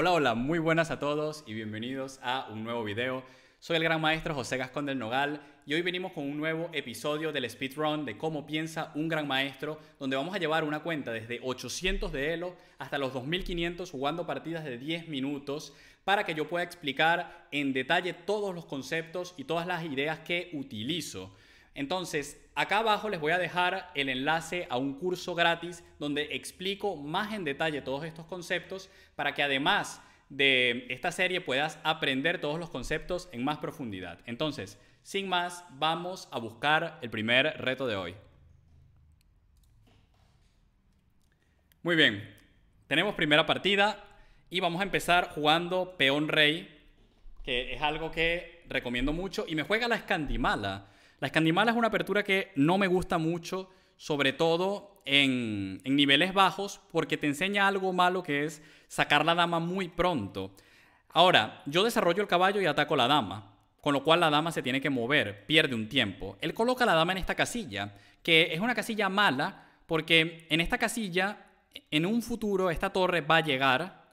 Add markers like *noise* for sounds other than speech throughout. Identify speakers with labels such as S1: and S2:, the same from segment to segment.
S1: Hola, hola, muy buenas a todos y bienvenidos a un nuevo video. Soy el gran maestro José Gascón del Nogal y hoy venimos con un nuevo episodio del speedrun de cómo piensa un gran maestro, donde vamos a llevar una cuenta desde 800 de Elo hasta los 2500 jugando partidas de 10 minutos para que yo pueda explicar en detalle todos los conceptos y todas las ideas que utilizo. Entonces, Acá abajo les voy a dejar el enlace a un curso gratis donde explico más en detalle todos estos conceptos para que además de esta serie puedas aprender todos los conceptos en más profundidad. Entonces, sin más, vamos a buscar el primer reto de hoy. Muy bien, tenemos primera partida y vamos a empezar jugando peón rey, que es algo que recomiendo mucho y me juega la escandimala. La escandimala es una apertura que no me gusta mucho, sobre todo en, niveles bajos, porque te enseña algo malo que es sacar la dama muy pronto. Ahora, yo desarrollo el caballo y ataco la dama, con lo cual la dama se tiene que mover, pierde un tiempo. Él coloca la dama en esta casilla, que es una casilla mala, porque en esta casilla, en un futuro, esta torre va a llegar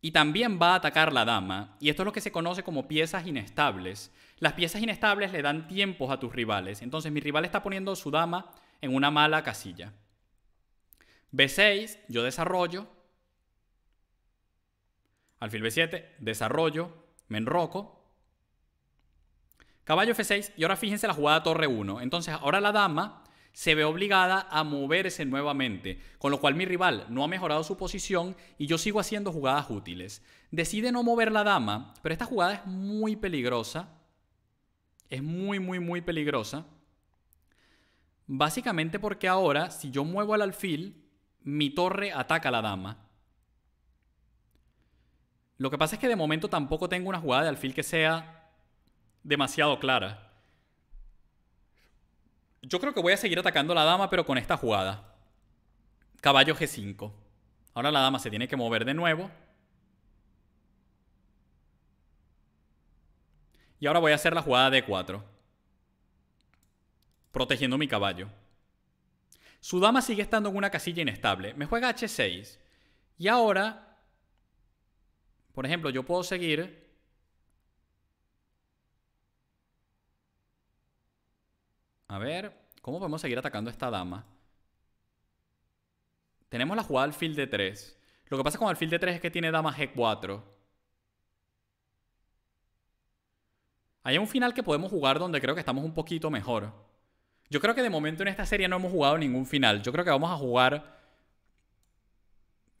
S1: y también va a atacar la dama, y esto es lo que se conoce como piezas inestables. Las piezas inestables le dan tiempos a tus rivales. Entonces mi rival está poniendo su dama en una mala casilla. B6, yo desarrollo. Alfil B7, desarrollo, me enroco. Caballo F6 y ahora fíjense la jugada torre 1. Entonces ahora la dama se ve obligada a moverse nuevamente, con lo cual mi rival no ha mejorado su posición y yo sigo haciendo jugadas útiles. Decide no mover la dama, pero esta jugada es muy peligrosa es muy, muy, muy peligrosa. Básicamente porque ahora, si yo muevo el alfil, mi torre ataca a la dama. Lo que pasa es que de momento tampoco tengo una jugada de alfil que sea demasiado clara. Yo creo que voy a seguir atacando a la dama, pero con esta jugada. Caballo G5. Ahora la dama se tiene que mover de nuevo. Y ahora voy a hacer la jugada d 4. Protegiendo mi caballo. Su dama sigue estando en una casilla inestable. Me juega H6. Y ahora, por ejemplo, yo puedo seguir... A ver, ¿cómo podemos seguir atacando a esta dama? Tenemos la jugada alfil d 3. Lo que pasa con alfil de 3 es que tiene dama G4. Hay un final que podemos jugar donde creo que estamos un poquito mejor. Yo creo que de momento en esta serie no hemos jugado ningún final. Yo creo que vamos a jugar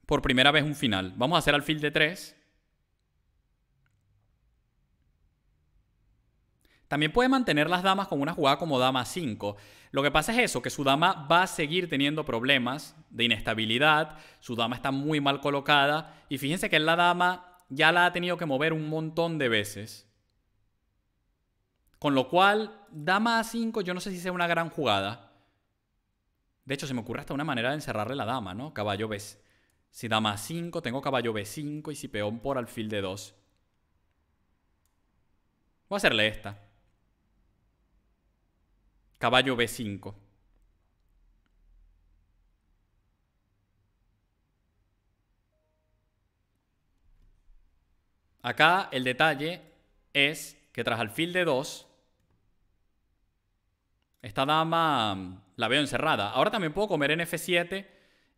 S1: por primera vez un final. Vamos a hacer alfil de 3. También puede mantener las damas con una jugada como dama 5. Lo que pasa es eso, que su dama va a seguir teniendo problemas de inestabilidad, su dama está muy mal colocada y fíjense que la dama ya la ha tenido que mover un montón de veces. Con lo cual, dama a 5, yo no sé si sea una gran jugada. De hecho, se me ocurre hasta una manera de encerrarle la dama, ¿no? Caballo B. Si dama a 5, tengo caballo B5 y si peón por alfil de 2. Voy a hacerle esta. Caballo B5. Acá el detalle es que tras alfil de 2, esta dama mm, la veo encerrada. Ahora también puedo comer en F7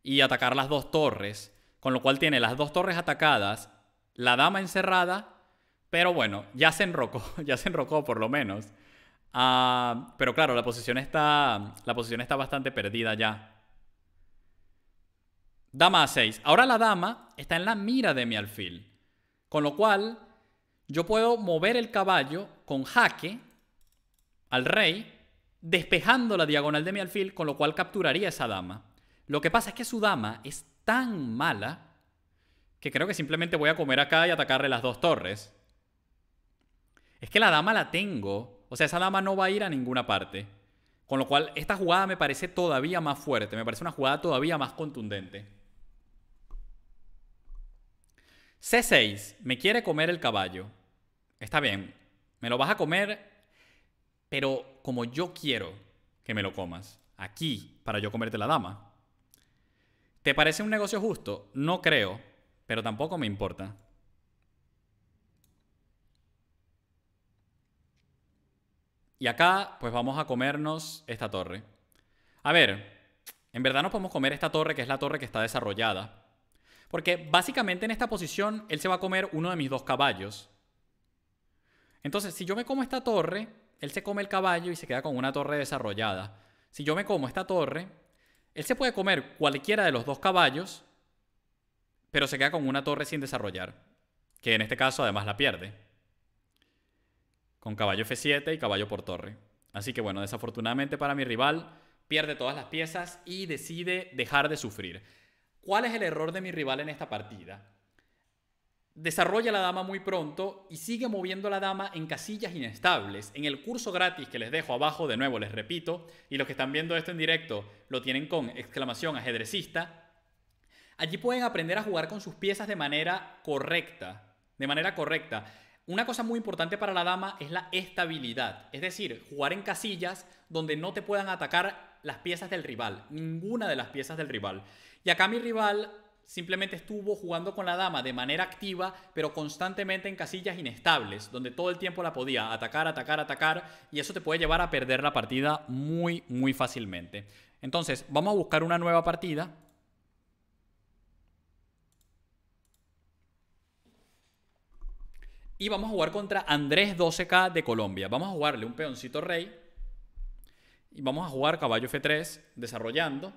S1: y atacar las dos torres, con lo cual tiene las dos torres atacadas, la dama encerrada, pero bueno, ya se enrocó, *laughs* ya se enrocó por lo menos. Ah, pero claro, la posición, está, la posición está bastante perdida ya. Dama a 6. Ahora la dama está en la mira de mi alfil. Con lo cual, yo puedo mover el caballo con jaque al rey, despejando la diagonal de mi alfil, con lo cual capturaría esa dama. Lo que pasa es que su dama es tan mala que creo que simplemente voy a comer acá y atacarle las dos torres. Es que la dama la tengo. O sea, esa dama no va a ir a ninguna parte. Con lo cual, esta jugada me parece todavía más fuerte. Me parece una jugada todavía más contundente. C6. Me quiere comer el caballo está bien, me lo vas a comer, pero como yo quiero que me lo comas, aquí, para yo comerte la dama. ¿Te parece un negocio justo? No creo, pero tampoco me importa. Y acá, pues vamos a comernos esta torre. A ver, en verdad nos podemos comer esta torre, que es la torre que está desarrollada. Porque básicamente en esta posición él se va a comer uno de mis dos caballos. Entonces, si yo me como esta torre, él se come el caballo y se queda con una torre desarrollada. Si yo me como esta torre, él se puede comer cualquiera de los dos caballos, pero se queda con una torre sin desarrollar, que en este caso además la pierde. Con caballo F7 y caballo por torre. Así que bueno, desafortunadamente para mi rival, pierde todas las piezas y decide dejar de sufrir. ¿Cuál es el error de mi rival en esta partida? desarrolla la dama muy pronto y sigue moviendo la dama en casillas inestables. En el curso gratis que les dejo abajo, de nuevo les repito, y los que están viendo esto en directo lo tienen con exclamación ajedrecista, allí pueden aprender a jugar con sus piezas de manera correcta, de manera correcta. Una cosa muy importante para la dama es la estabilidad, es decir, jugar en casillas donde no te puedan atacar las piezas del rival, ninguna de las piezas del rival. Y acá mi rival simplemente estuvo jugando con la dama de manera activa, pero constantemente en casillas inestables, donde todo el tiempo la podía atacar, atacar, atacar, y eso te puede llevar a perder la partida muy, muy fácilmente. Entonces, vamos a buscar una nueva partida. Y vamos a jugar contra Andrés 12K de Colombia. Vamos a jugarle un peoncito rey. Y vamos a jugar caballo F3 desarrollando.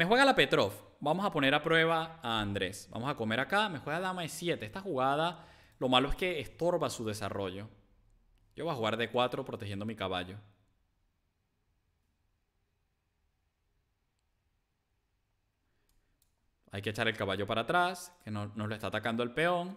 S1: Me juega la Petrov. Vamos a poner a prueba a Andrés. Vamos a comer acá. Me juega dama e7. Esta jugada, lo malo es que estorba su desarrollo. Yo voy a jugar d4 protegiendo mi caballo. Hay que echar el caballo para atrás, que nos lo está atacando el peón.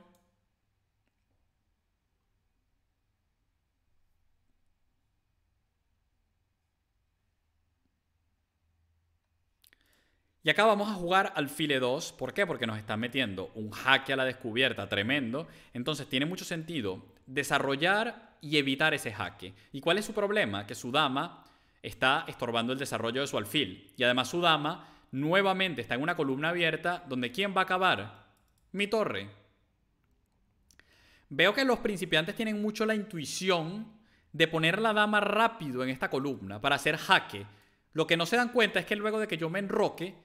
S1: Y acá vamos a jugar alfile 2. ¿Por qué? Porque nos están metiendo un jaque a la descubierta tremendo. Entonces tiene mucho sentido desarrollar y evitar ese jaque. ¿Y cuál es su problema? Que su dama está estorbando el desarrollo de su alfil. Y además su dama nuevamente está en una columna abierta donde ¿quién va a acabar? Mi torre. Veo que los principiantes tienen mucho la intuición de poner la dama rápido en esta columna para hacer jaque. Lo que no se dan cuenta es que luego de que yo me enroque,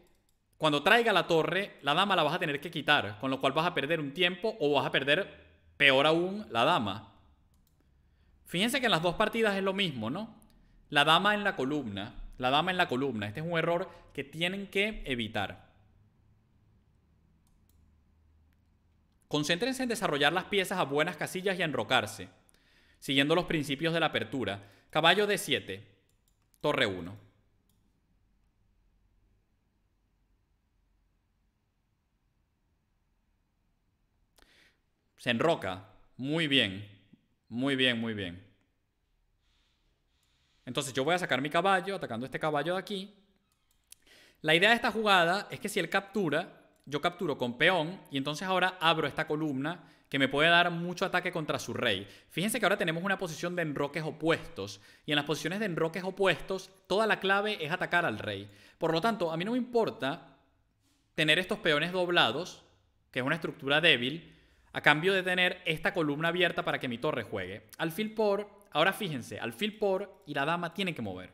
S1: cuando traiga la torre, la dama la vas a tener que quitar, con lo cual vas a perder un tiempo o vas a perder, peor aún, la dama. Fíjense que en las dos partidas es lo mismo, ¿no? La dama en la columna, la dama en la columna. Este es un error que tienen que evitar. Concéntrense en desarrollar las piezas a buenas casillas y enrocarse, siguiendo los principios de la apertura. Caballo D7, torre 1. Se enroca. Muy bien. Muy bien, muy bien. Entonces yo voy a sacar mi caballo, atacando este caballo de aquí. La idea de esta jugada es que si él captura, yo capturo con peón y entonces ahora abro esta columna que me puede dar mucho ataque contra su rey. Fíjense que ahora tenemos una posición de enroques opuestos y en las posiciones de enroques opuestos toda la clave es atacar al rey. Por lo tanto, a mí no me importa tener estos peones doblados, que es una estructura débil, a cambio de tener esta columna abierta para que mi torre juegue. Alfil por, ahora fíjense, alfil por y la dama tiene que mover.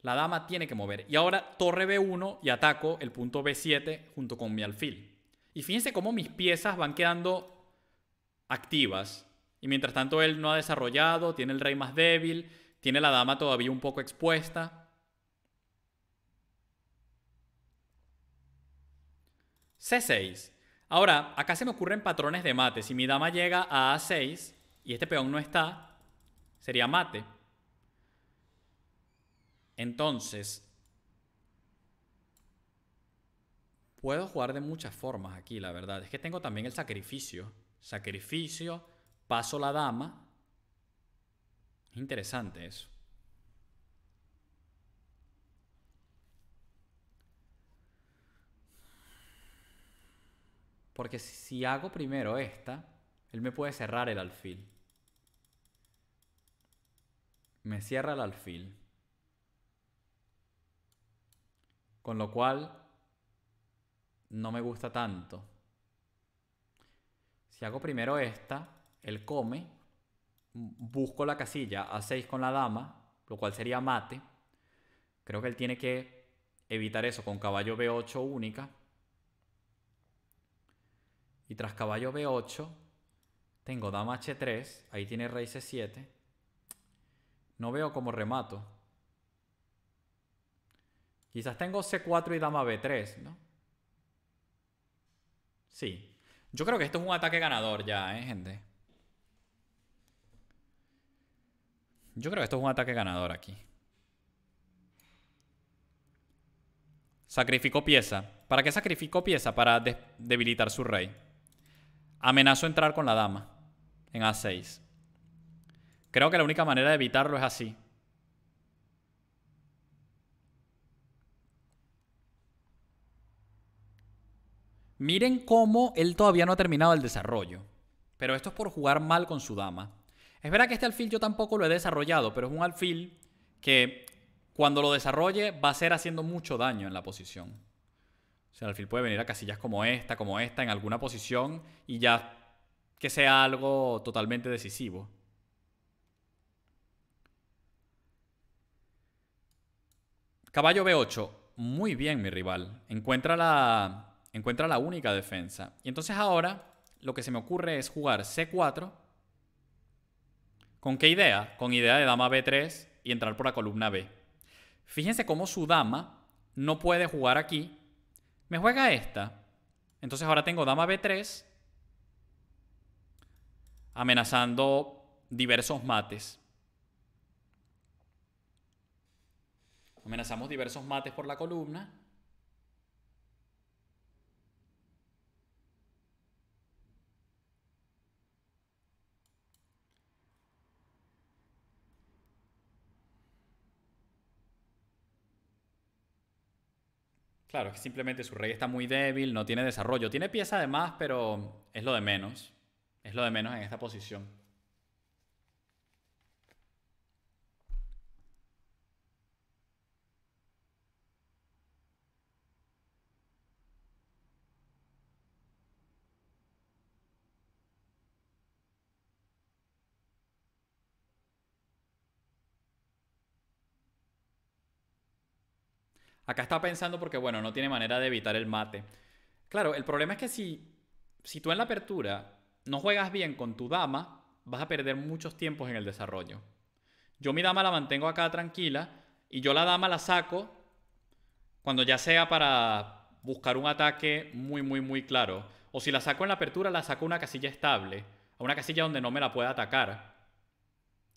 S1: La dama tiene que mover. Y ahora torre B1 y ataco el punto B7 junto con mi alfil. Y fíjense cómo mis piezas van quedando activas. Y mientras tanto él no ha desarrollado, tiene el rey más débil, tiene la dama todavía un poco expuesta. C6. Ahora, acá se me ocurren patrones de mate. Si mi dama llega a A6 y este peón no está, sería mate. Entonces, puedo jugar de muchas formas aquí, la verdad. Es que tengo también el sacrificio. Sacrificio, paso la dama. Interesante eso. Porque si hago primero esta, él me puede cerrar el alfil. Me cierra el alfil. Con lo cual, no me gusta tanto. Si hago primero esta, él come, busco la casilla a 6 con la dama, lo cual sería mate. Creo que él tiene que evitar eso con caballo B8 única. Y tras caballo B8, tengo dama H3, ahí tiene rey C7. No veo cómo remato. Quizás tengo C4 y dama B3, ¿no? Sí. Yo creo que esto es un ataque ganador ya, ¿eh, gente? Yo creo que esto es un ataque ganador aquí. Sacrificó pieza. ¿Para qué sacrificó pieza? Para debilitar su rey. Amenazo entrar con la dama en A6. Creo que la única manera de evitarlo es así. Miren cómo él todavía no ha terminado el desarrollo. Pero esto es por jugar mal con su dama. Es verdad que este alfil yo tampoco lo he desarrollado, pero es un alfil que cuando lo desarrolle va a ser haciendo mucho daño en la posición sea, el fin puede venir a casillas como esta, como esta, en alguna posición y ya que sea algo totalmente decisivo. Caballo B8, muy bien mi rival. Encuentra la, encuentra la única defensa. Y entonces ahora lo que se me ocurre es jugar C4. ¿Con qué idea? Con idea de dama B3 y entrar por la columna B. Fíjense cómo su dama no puede jugar aquí me juega esta. Entonces ahora tengo dama B3. Amenazando diversos mates. Amenazamos diversos mates por la columna. Claro, es que simplemente su rey está muy débil, no tiene desarrollo. Tiene pieza además, pero es lo de menos. Es lo de menos en esta posición. Acá está pensando porque, bueno, no tiene manera de evitar el mate. Claro, el problema es que si, si tú en la apertura no juegas bien con tu dama, vas a perder muchos tiempos en el desarrollo. Yo mi dama la mantengo acá tranquila y yo la dama la saco cuando ya sea para buscar un ataque muy, muy, muy claro. O si la saco en la apertura, la saco a una casilla estable, a una casilla donde no me la pueda atacar.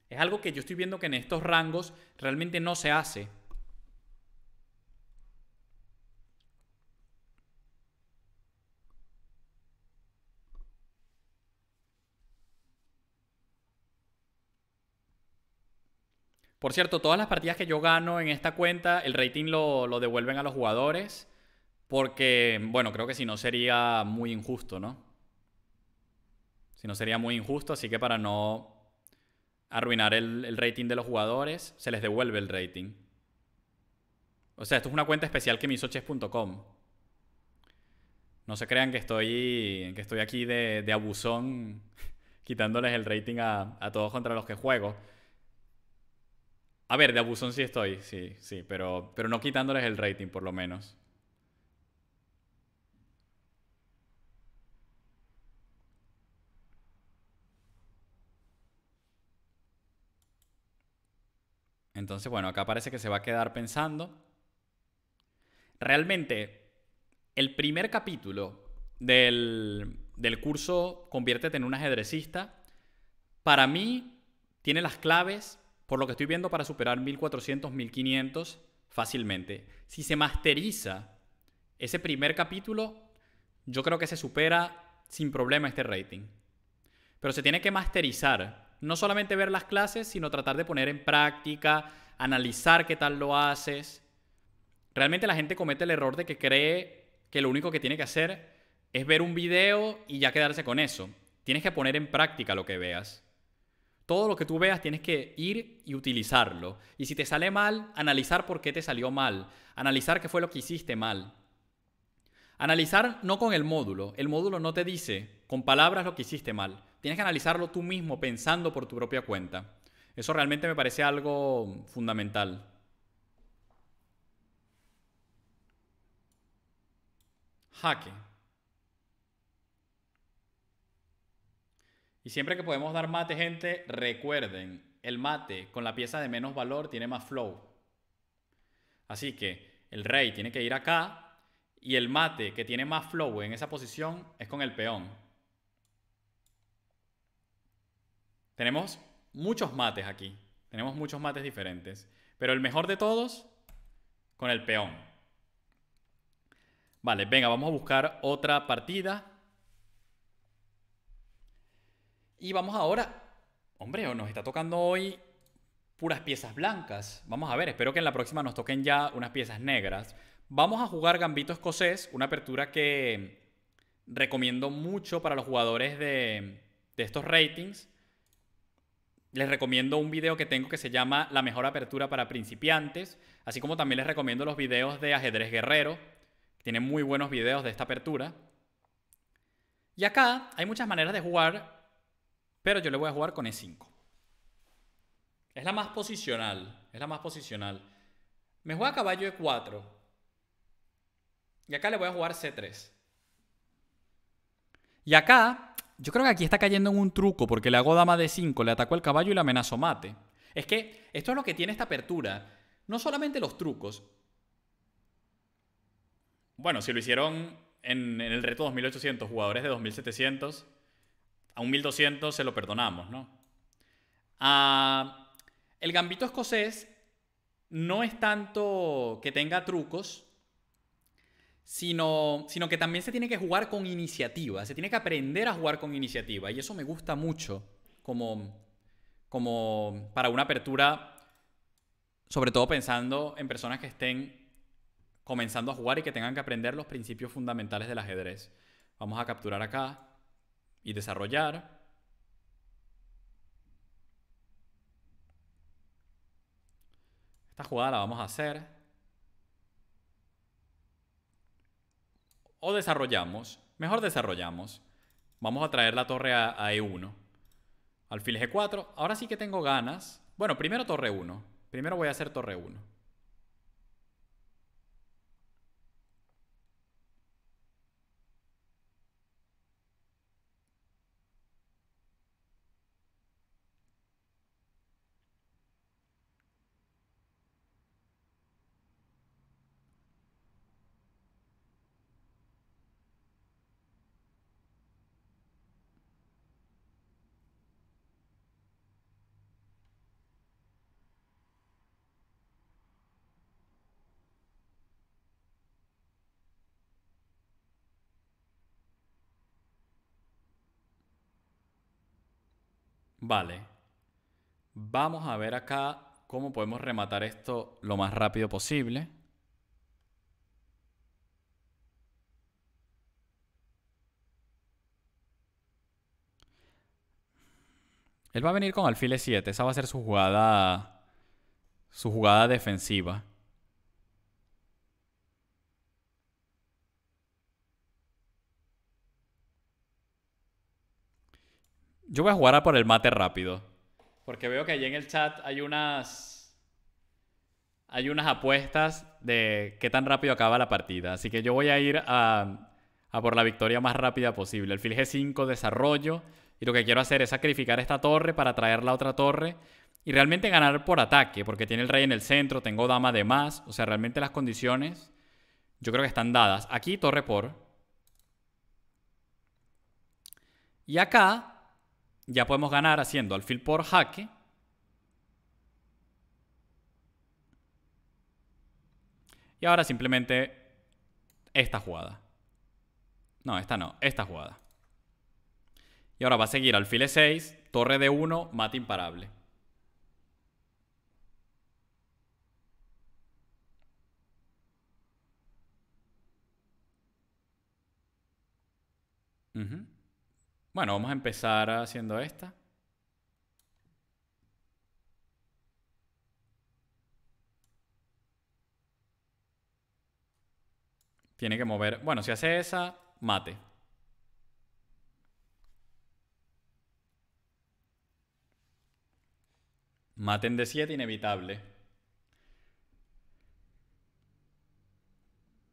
S1: Es algo que yo estoy viendo que en estos rangos realmente no se hace. Por cierto, todas las partidas que yo gano en esta cuenta, el rating lo, devuelven a los jugadores. Porque, bueno, creo que si no sería muy injusto, ¿no? Si no sería muy injusto, así que para no arruinar el, rating de los jugadores, se les devuelve el rating. O sea, esto es una cuenta especial que me hizo chess.com. No se crean que estoy, que estoy aquí de, abusón *laughs* quitándoles el rating a todos contra los que juego. A ver, de abusón sí estoy, sí, sí, pero, pero no quitándoles el rating, por lo menos. Entonces, bueno, acá parece que se va a quedar pensando. Realmente, el primer capítulo del, del curso Conviértete en un ajedrecista, para mí, tiene las claves por lo que estoy viendo para superar 1400, 1500 fácilmente. Si se masteriza ese primer capítulo, yo creo que se supera sin problema este rating. Pero se tiene que masterizar, no solamente ver las clases, sino tratar de poner en práctica, analizar qué tal lo haces. Realmente la gente comete el error de que cree que lo único que tiene que hacer es ver un video y ya quedarse con eso. Tienes que poner en práctica lo que veas. Todo lo que tú veas tienes que ir y utilizarlo. Y si te sale mal, analizar por qué te salió mal, analizar qué fue lo que hiciste mal. Analizar no con el módulo, el módulo no te dice con palabras lo que hiciste mal. Tienes que analizarlo tú mismo pensando por tu propia cuenta. Eso realmente me parece algo fundamental. Jaque. Y siempre que podemos dar mate, gente, recuerden, el mate con la pieza de menos valor tiene más flow. Así que el rey tiene que ir acá y el mate que tiene más flow en esa posición es con el peón. Tenemos muchos mates aquí. Tenemos muchos mates diferentes. Pero el mejor de todos con el peón. Vale, venga, vamos a buscar otra partida. Y vamos ahora, hombre, nos está tocando hoy puras piezas blancas. Vamos a ver, espero que en la próxima nos toquen ya unas piezas negras. Vamos a jugar Gambito Escocés, una apertura que recomiendo mucho para los jugadores de, estos ratings. Les recomiendo un video que tengo que se llama La mejor apertura para principiantes, así como también les recomiendo los videos de ajedrez guerrero, que tienen muy buenos videos de esta apertura. Y acá hay muchas maneras de jugar pero yo le voy a jugar con E5. Es la más posicional. Es la más posicional. Me juega caballo E4. Y acá le voy a jugar C3. Y acá, yo creo que aquí está cayendo en un truco, porque le hago dama D5, le atacó el caballo y le amenazo mate. Es que esto es lo que tiene esta apertura. No solamente los trucos. Bueno, si lo hicieron en, en el reto 2800, jugadores de 2700 a un 1200 se lo perdonamos, ¿no? Ah, el gambito escocés no es tanto que tenga trucos, sino, sino que también se tiene que jugar con iniciativa, se tiene que aprender a jugar con iniciativa, y eso me gusta mucho como, como para una apertura, sobre todo pensando en personas que estén comenzando a jugar y que tengan que aprender los principios fundamentales del ajedrez. Vamos a capturar acá y desarrollar. Esta jugada la vamos a hacer. O desarrollamos. Mejor desarrollamos. Vamos a traer la torre a, E1. Alfil G4. Ahora sí que tengo ganas. Bueno, primero torre 1. Primero voy a hacer torre 1. Vale. Vamos a ver acá cómo podemos rematar esto lo más rápido posible. Él va a venir con alfil 7. Esa va a ser su jugada. Su jugada defensiva. Yo voy a jugar a por el mate rápido. Porque veo que allí en el chat hay unas. Hay unas apuestas de qué tan rápido acaba la partida. Así que yo voy a ir a, a por la victoria más rápida posible. El fil G5 desarrollo. Y lo que quiero hacer es sacrificar esta torre para traer la otra torre. Y realmente ganar por ataque. Porque tiene el rey en el centro. Tengo dama de más. O sea, realmente las condiciones. Yo creo que están dadas. Aquí torre por. Y acá ya podemos ganar haciendo alfil por jaque. Y ahora simplemente esta jugada. No, esta no, esta jugada. Y ahora va a seguir alfil E6, torre de 1, mate imparable. Bueno, vamos a empezar haciendo esta. Tiene que mover. Bueno, si hace esa, mate. Maten de 7, inevitable.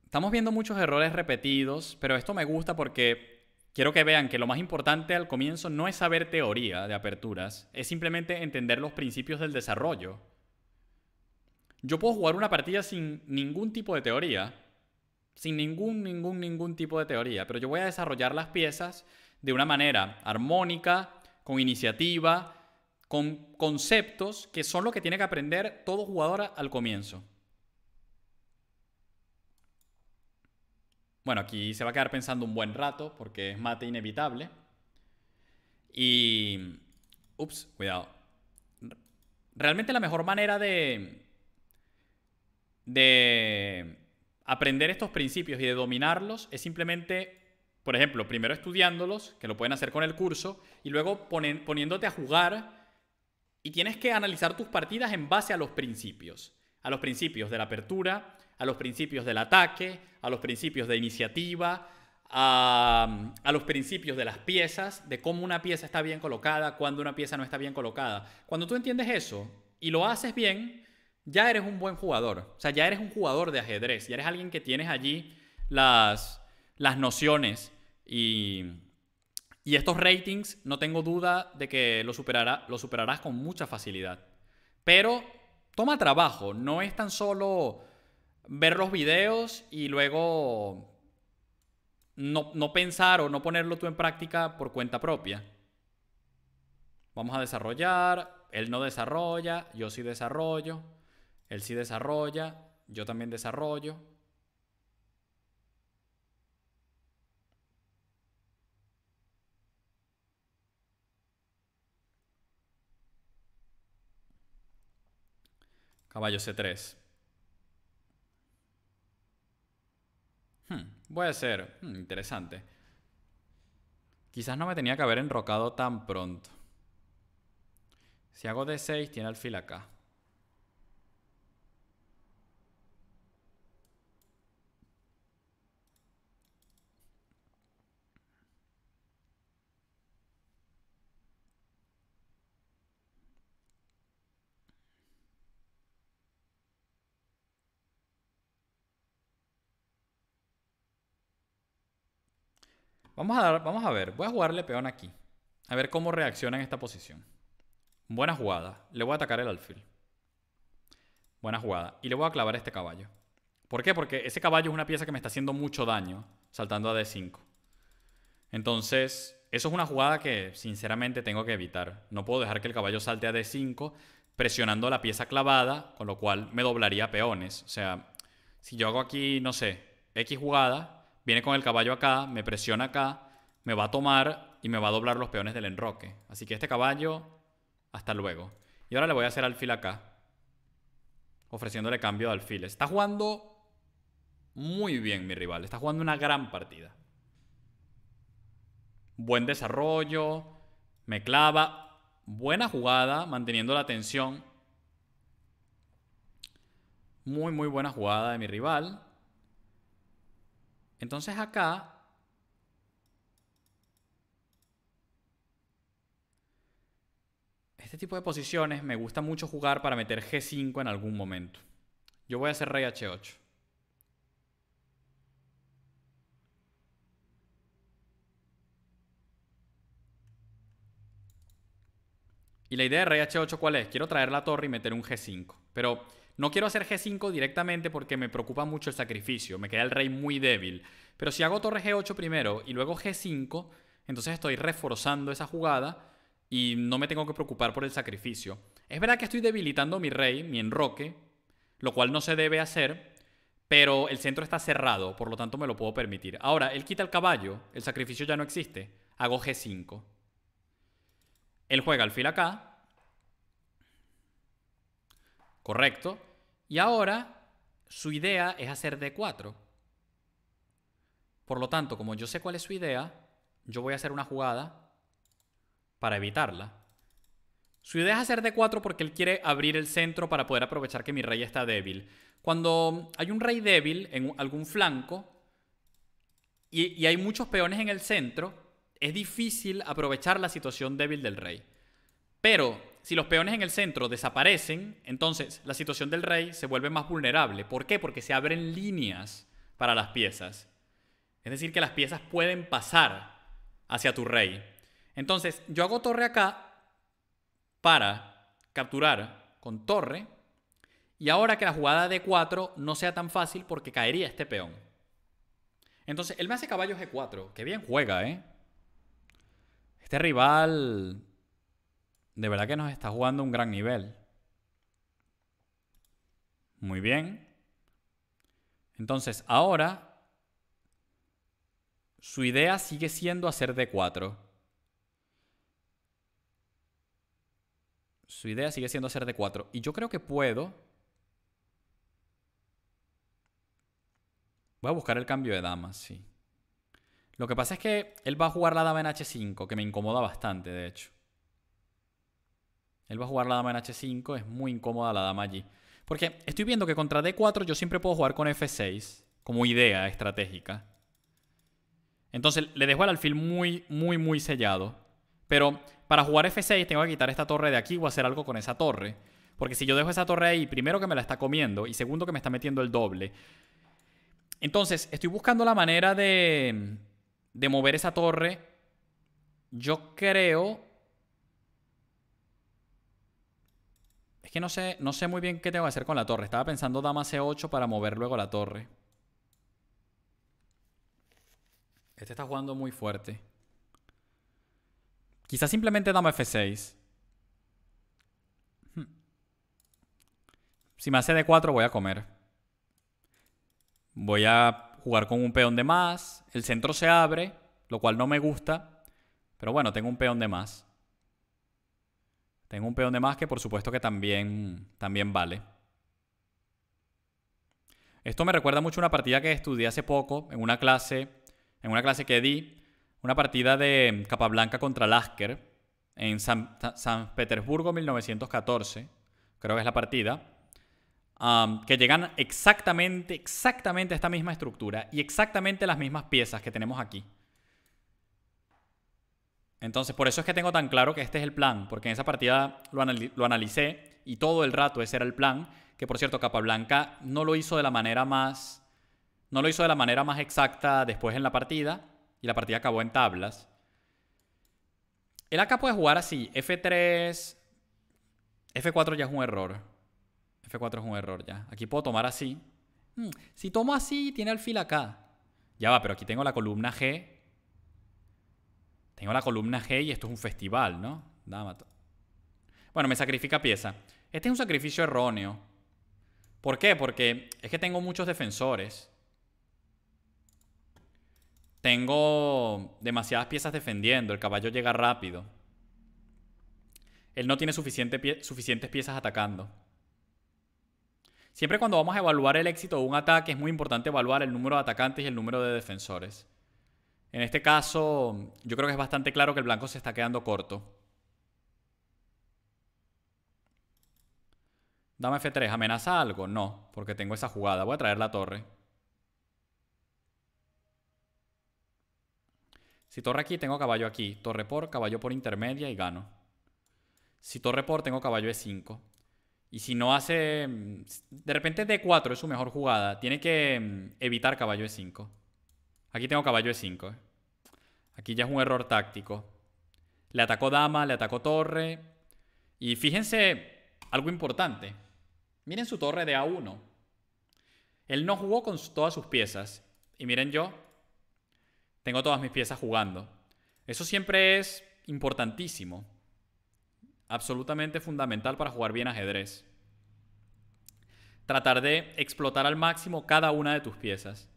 S1: Estamos viendo muchos errores repetidos, pero esto me gusta porque Quiero que vean que lo más importante al comienzo no es saber teoría de aperturas, es simplemente entender los principios del desarrollo. Yo puedo jugar una partida sin ningún tipo de teoría, sin ningún, ningún, ningún tipo de teoría, pero yo voy a desarrollar las piezas de una manera armónica, con iniciativa, con conceptos que son lo que tiene que aprender todo jugador al comienzo. Bueno, aquí se va a quedar pensando un buen rato porque es mate inevitable. Y... Ups, cuidado. Realmente la mejor manera de... De aprender estos principios y de dominarlos es simplemente, por ejemplo, primero estudiándolos, que lo pueden hacer con el curso, y luego poniéndote a jugar y tienes que analizar tus partidas en base a los principios, a los principios de la apertura, a los principios del ataque, a los principios de iniciativa, a, los principios de las piezas, de cómo una pieza está bien colocada, cuando una pieza no está bien colocada. Cuando tú entiendes eso y lo haces bien, ya eres un buen jugador. O sea, ya eres un jugador de ajedrez, ya eres alguien que tienes allí las, las nociones y, estos ratings, no tengo duda de que lo, lo superarás con mucha facilidad. Pero toma trabajo, no es tan solo ver los videos y luego no, pensar o no ponerlo tú en práctica por cuenta propia. Vamos a desarrollar, él no desarrolla, yo sí desarrollo, él sí desarrolla, yo también desarrollo. Caballo C3. Voy hmm, a ser. Hmm, interesante. Quizás no me tenía que haber enrocado tan pronto. Si hago D6, tiene alfil acá. Vamos a, dar, vamos a ver, voy a jugarle peón aquí. A ver cómo reacciona en esta posición. Buena jugada. Le voy a atacar el alfil. Buena jugada. Y le voy a clavar este caballo. ¿Por qué? Porque ese caballo es una pieza que me está haciendo mucho daño saltando a D5. Entonces, eso es una jugada que sinceramente tengo que evitar. No puedo dejar que el caballo salte a D5 presionando la pieza clavada, con lo cual me doblaría peones. O sea, si yo hago aquí, no sé, X jugada, viene con el caballo acá, me presiona acá, me va a tomar y me va a doblar los peones del enroque. Así que este caballo, hasta luego. Y ahora le voy a hacer alfil acá, ofreciéndole cambio de alfil. Está jugando muy bien mi rival, está jugando una gran partida. Buen desarrollo, me clava, buena jugada, manteniendo la tensión. Muy, muy buena jugada de mi rival. Entonces acá Este tipo de posiciones me gusta mucho jugar para meter G5 en algún momento. Yo voy a hacer rey H8. Y la idea de rey H8 cuál es? Quiero traer la torre y meter un G5. Pero no quiero hacer G5 directamente porque me preocupa mucho el sacrificio, me queda el rey muy débil. Pero si hago torre G8 primero y luego G5, entonces estoy reforzando esa jugada y no me tengo que preocupar por el sacrificio. Es verdad que estoy debilitando mi rey, mi enroque, lo cual no se debe hacer, pero el centro está cerrado, por lo tanto me lo puedo permitir. Ahora, él quita el caballo, el sacrificio ya no existe, hago G5. Él juega fil acá. Correcto. Y ahora su idea es hacer D4. Por lo tanto, como yo sé cuál es su idea, yo voy a hacer una jugada para evitarla. Su idea es hacer D4 porque él quiere abrir el centro para poder aprovechar que mi rey está débil. Cuando hay un rey débil en algún flanco y, y hay muchos peones en el centro, es difícil aprovechar la situación débil del rey. Pero si los peones en el centro desaparecen, entonces la situación del rey se vuelve más vulnerable. ¿Por qué? Porque se abren líneas para las piezas. Es decir, que las piezas pueden pasar hacia tu rey. Entonces, yo hago torre acá para capturar con torre. Y ahora que la jugada de 4 no sea tan fácil porque caería este peón. Entonces, él me hace caballo G4. Qué bien juega, ¿eh? Este rival de verdad que nos está jugando un gran nivel. Muy bien. Entonces, ahora su idea sigue siendo hacer D4. Su idea sigue siendo hacer D4. Y yo creo que puedo... Voy a buscar el cambio de damas. sí. Lo que pasa es que él va a jugar la dama en H5, que me incomoda bastante, de hecho. Él va a jugar la dama en h5, es muy incómoda la dama allí. Porque estoy viendo que contra d4 yo siempre puedo jugar con f6 como idea estratégica. Entonces le dejo el alfil muy, muy, muy sellado. Pero para jugar f6 tengo que quitar esta torre de aquí o hacer algo con esa torre. Porque si yo dejo esa torre ahí, primero que me la está comiendo y segundo que me está metiendo el doble. Entonces, estoy buscando la manera de, de mover esa torre. Yo creo Es que no sé, no sé muy bien qué tengo que hacer con la torre. Estaba pensando dama C8 para mover luego la torre. Este está jugando muy fuerte. Quizás simplemente dama F6. Hmm. Si me hace D4 voy a comer. Voy a jugar con un peón de más. El centro se abre, lo cual no me gusta. Pero bueno, tengo un peón de más. Tengo un peón de más que por supuesto que también, también vale. Esto me recuerda mucho una partida que estudié hace poco en una clase, en una clase que di, una partida de Capablanca contra Lasker en San, Petersburgo 1914, creo que es la partida, que llegan exactamente, exactamente a esta misma estructura y exactamente las mismas piezas que tenemos aquí. Entonces, por eso es que tengo tan claro que este es el plan, porque en esa partida lo, analicé y todo el rato ese era el plan, que por cierto, Capablanca no lo hizo de la manera más no lo hizo de la manera más exacta después en la partida y la partida acabó en tablas. El acá puede jugar así, F3, F4 ya es un error. F4 es un error ya. Aquí puedo tomar así. Hmm, si tomo así, tiene alfil acá. Ya va, pero aquí tengo la columna G tengo la columna G y esto es un festival, ¿no? Bueno, me sacrifica pieza. Este es un sacrificio erróneo. ¿Por qué? Porque es que tengo muchos defensores. Tengo demasiadas piezas defendiendo. El caballo llega rápido. Él no tiene suficientes piezas atacando. Siempre cuando vamos a evaluar el éxito de un ataque es muy importante evaluar el número de atacantes y el número de defensores. En este caso, yo creo que es bastante claro que el blanco se está quedando corto. Dame F3, ¿amenaza algo? No, porque tengo esa jugada. Voy a traer la torre. Si torre aquí, tengo caballo aquí. Torre por, caballo por intermedia y gano. Si torre por, tengo caballo E5. Y si no hace... Mm, de repente D4 es su mejor jugada. Tiene que mm, evitar caballo E5. Aquí tengo caballo e 5. ¿eh? Aquí ya es un error táctico. Le atacó dama, le atacó torre. Y fíjense algo importante. Miren su torre de A1. Él no jugó con todas sus piezas. Y miren yo, tengo todas mis piezas jugando. Eso siempre es importantísimo. Absolutamente fundamental para jugar bien ajedrez. Tratar de explotar al máximo cada una de tus piezas.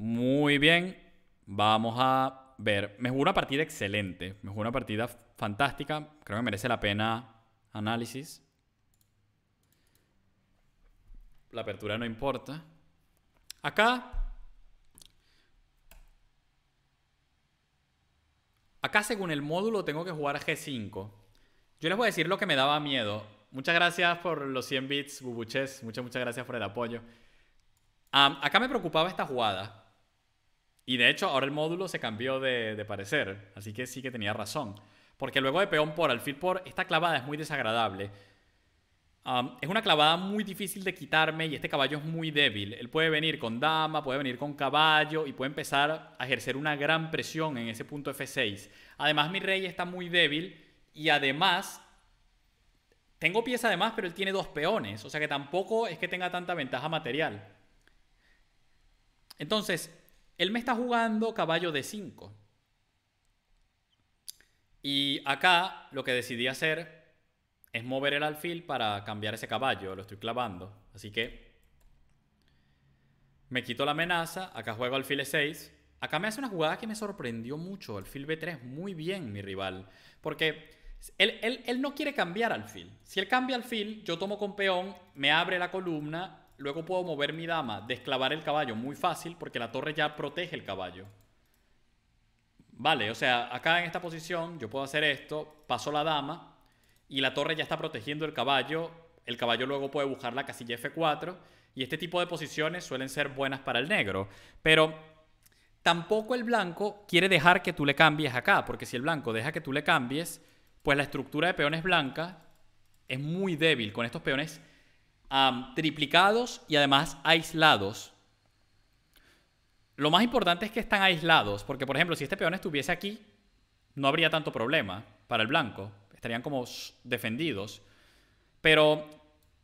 S1: Muy bien, vamos a ver. Me jugó una partida excelente, me jugó una partida fantástica. Creo que merece la pena análisis. La apertura no importa. Acá... Acá según el módulo tengo que jugar G5. Yo les voy a decir lo que me daba miedo. Muchas gracias por los 100 bits, Bubuches. Muchas, muchas gracias por el apoyo. acá me preocupaba esta jugada. Y de hecho, ahora el módulo se cambió de, parecer, así que sí que tenía razón. Porque luego de peón por alfil por, esta clavada es muy desagradable. es una clavada muy difícil de quitarme y este caballo es muy débil. Él puede venir con dama, puede venir con caballo y puede empezar a ejercer una gran presión en ese punto F6. Además, mi rey está muy débil y además tengo pieza además, pero él tiene dos peones, o sea que tampoco es que tenga tanta ventaja material. Entonces, él me está jugando caballo de 5. Y acá lo que decidí hacer es mover el alfil para cambiar ese caballo. Lo estoy clavando. Así que me quito la amenaza. Acá juego alfil E6. Acá me hace una jugada que me sorprendió mucho. Alfil B3, muy bien mi rival. Porque él, él, él no quiere cambiar alfil. Si él cambia alfil, yo tomo con peón, me abre la columna Luego puedo mover mi dama, desclavar el caballo, muy fácil, porque la torre ya protege el caballo. Vale, o sea, acá en esta posición yo puedo hacer esto, paso la dama y la torre ya está protegiendo el caballo. El caballo luego puede buscar la casilla F4 y este tipo de posiciones suelen ser buenas para el negro. Pero tampoco el blanco quiere dejar que tú le cambies acá, porque si el blanco deja que tú le cambies, pues la estructura de peones blanca es muy débil. Con estos peones triplicados y además aislados. Lo más importante es que están aislados, porque por ejemplo, si este peón estuviese aquí, no habría tanto problema para el blanco, estarían como defendidos. Pero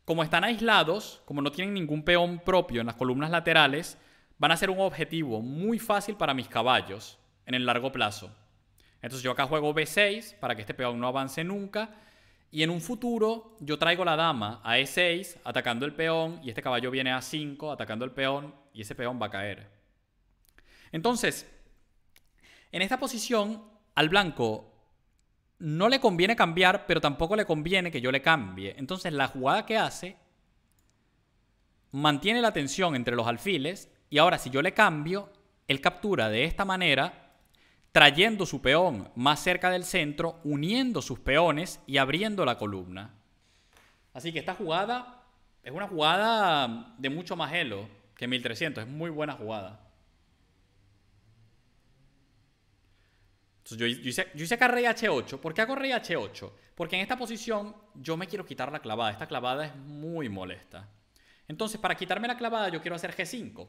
S1: como están aislados, como no tienen ningún peón propio en las columnas laterales, van a ser un objetivo muy fácil para mis caballos en el largo plazo. Entonces yo acá juego B6 para que este peón no avance nunca y en un futuro yo traigo la dama a E6 atacando el peón y este caballo viene a 5 atacando el peón y ese peón va a caer. Entonces, en esta posición al blanco no le conviene cambiar, pero tampoco le conviene que yo le cambie. Entonces la jugada que hace mantiene la tensión entre los alfiles y ahora si yo le cambio, él captura de esta manera trayendo su peón más cerca del centro, uniendo sus peones y abriendo la columna. Así que esta jugada es una jugada de mucho más elo que 1300, es muy buena jugada. yo, hice, yo hice acá rey H8. ¿Por qué hago rey H8? Porque en esta posición yo me quiero quitar la clavada. Esta clavada es muy molesta. Entonces, para quitarme la clavada, yo quiero hacer G5.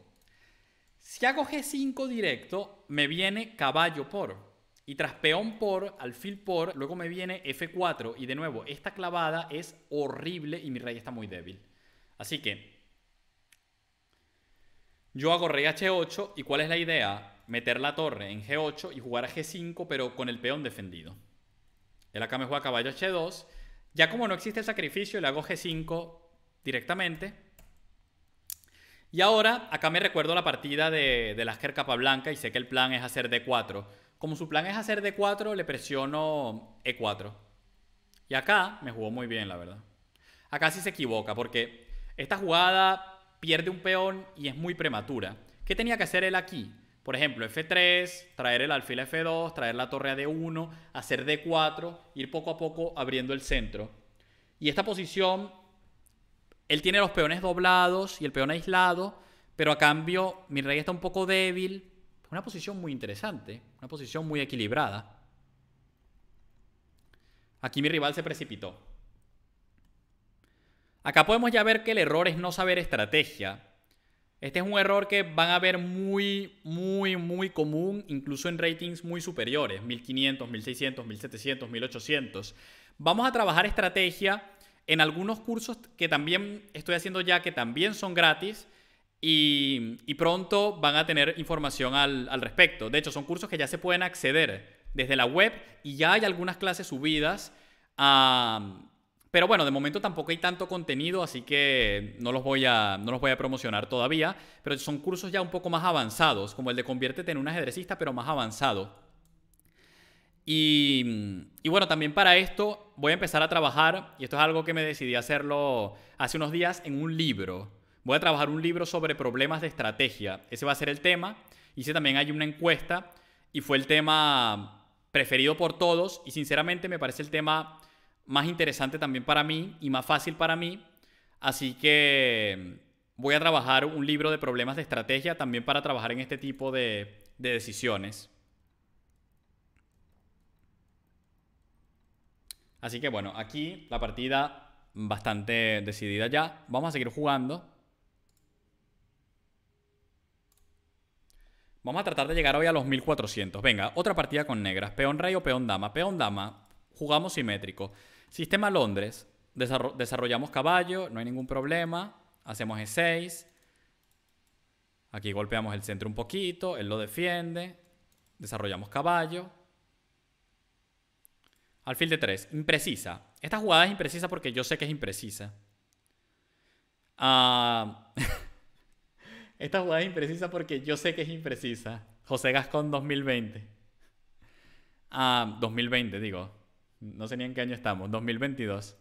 S1: Si hago G5 directo, me viene caballo por. Y tras peón por, alfil por, luego me viene F4. Y de nuevo, esta clavada es horrible y mi rey está muy débil. Así que yo hago rey H8 y ¿cuál es la idea? Meter la torre en G8 y jugar a G5 pero con el peón defendido. Él acá me juega caballo H2. Ya como no existe el sacrificio, le hago G5 directamente. Y ahora, acá me recuerdo la partida de, de capa blanca y sé que el plan es hacer D4. Como su plan es hacer D4, le presiono E4. Y acá me jugó muy bien, la verdad. Acá sí se equivoca, porque esta jugada pierde un peón y es muy prematura. ¿Qué tenía que hacer él aquí? Por ejemplo, F3, traer el alfil F2, traer la torre a D1, hacer D4, ir poco a poco abriendo el centro. Y esta posición él tiene los peones doblados y el peón aislado, pero a cambio mi rey está un poco débil. Una posición muy interesante, una posición muy equilibrada. Aquí mi rival se precipitó. Acá podemos ya ver que el error es no saber estrategia. Este es un error que van a ver muy, muy, muy común, incluso en ratings muy superiores, 1500, 1600, 1700, 1800. Vamos a trabajar estrategia en algunos cursos que también estoy haciendo ya, que también son gratis, y, pronto van a tener información al, respecto. De hecho, son cursos que ya se pueden acceder desde la web y ya hay algunas clases subidas. pero bueno, de momento tampoco hay tanto contenido, así que no los, voy a, no los voy a promocionar todavía. Pero son cursos ya un poco más avanzados, como el de Conviértete en un ajedrecista, pero más avanzado. Mm, y, bueno, también para esto voy a empezar a trabajar, y esto es algo que me decidí hacerlo hace unos días, en un libro. Voy a trabajar un libro sobre problemas de estrategia. Ese va a ser el tema. Hice también hay una encuesta y fue el tema preferido por todos y sinceramente me parece el tema más interesante también para mí y más fácil para mí. Así que mm, voy a trabajar un libro de problemas de estrategia también para trabajar en este tipo de decisiones. Así que bueno, aquí la partida bastante decidida ya. Vamos a seguir jugando. Vamos a tratar de llegar hoy a los 1400. Venga, otra partida con negras. Peón rey o peón dama. Peón dama, jugamos simétrico. Sistema Londres. desarrollamos caballo, no hay ningún problema. Hacemos E6. Aquí golpeamos el centro un poquito, él lo defiende. Desarrollamos caballo. Alfil de 3. Imprecisa. Esta jugada es imprecisa porque yo sé que es imprecisa. Ah, *laughs* esta jugada es imprecisa porque yo sé que es imprecisa. José Gascón 2020. 2020, ah, digo. No sé ni en qué año estamos. 2022.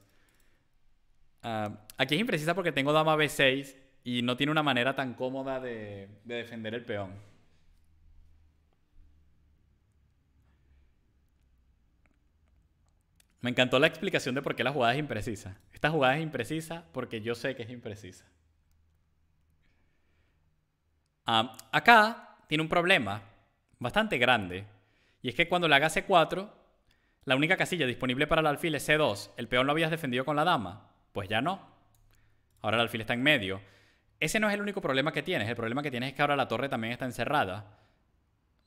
S1: Ah, aquí es imprecisa porque tengo dama B6 y no tiene una manera tan cómoda de defender el peón. Me encantó la explicación de por qué la jugada es imprecisa. Esta jugada es imprecisa porque yo sé que es imprecisa. Ah, acá tiene un problema bastante grande. Y es que cuando le haga C4, la única casilla disponible para el alfil es C2. El peón lo habías defendido con la dama. Pues ya no. Ahora el alfil está en medio. Ese no es el único problema que tienes. El problema que tienes es que ahora la torre también está encerrada.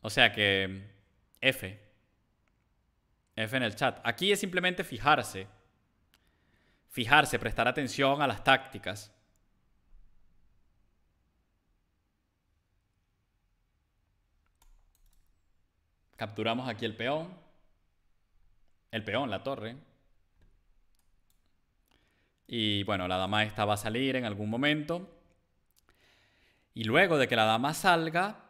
S1: O sea que... F. F en el chat. Aquí es simplemente fijarse. Fijarse, prestar atención a las tácticas. Capturamos aquí el peón. El peón, la torre. Y bueno, la dama esta va a salir en algún momento. Y luego de que la dama salga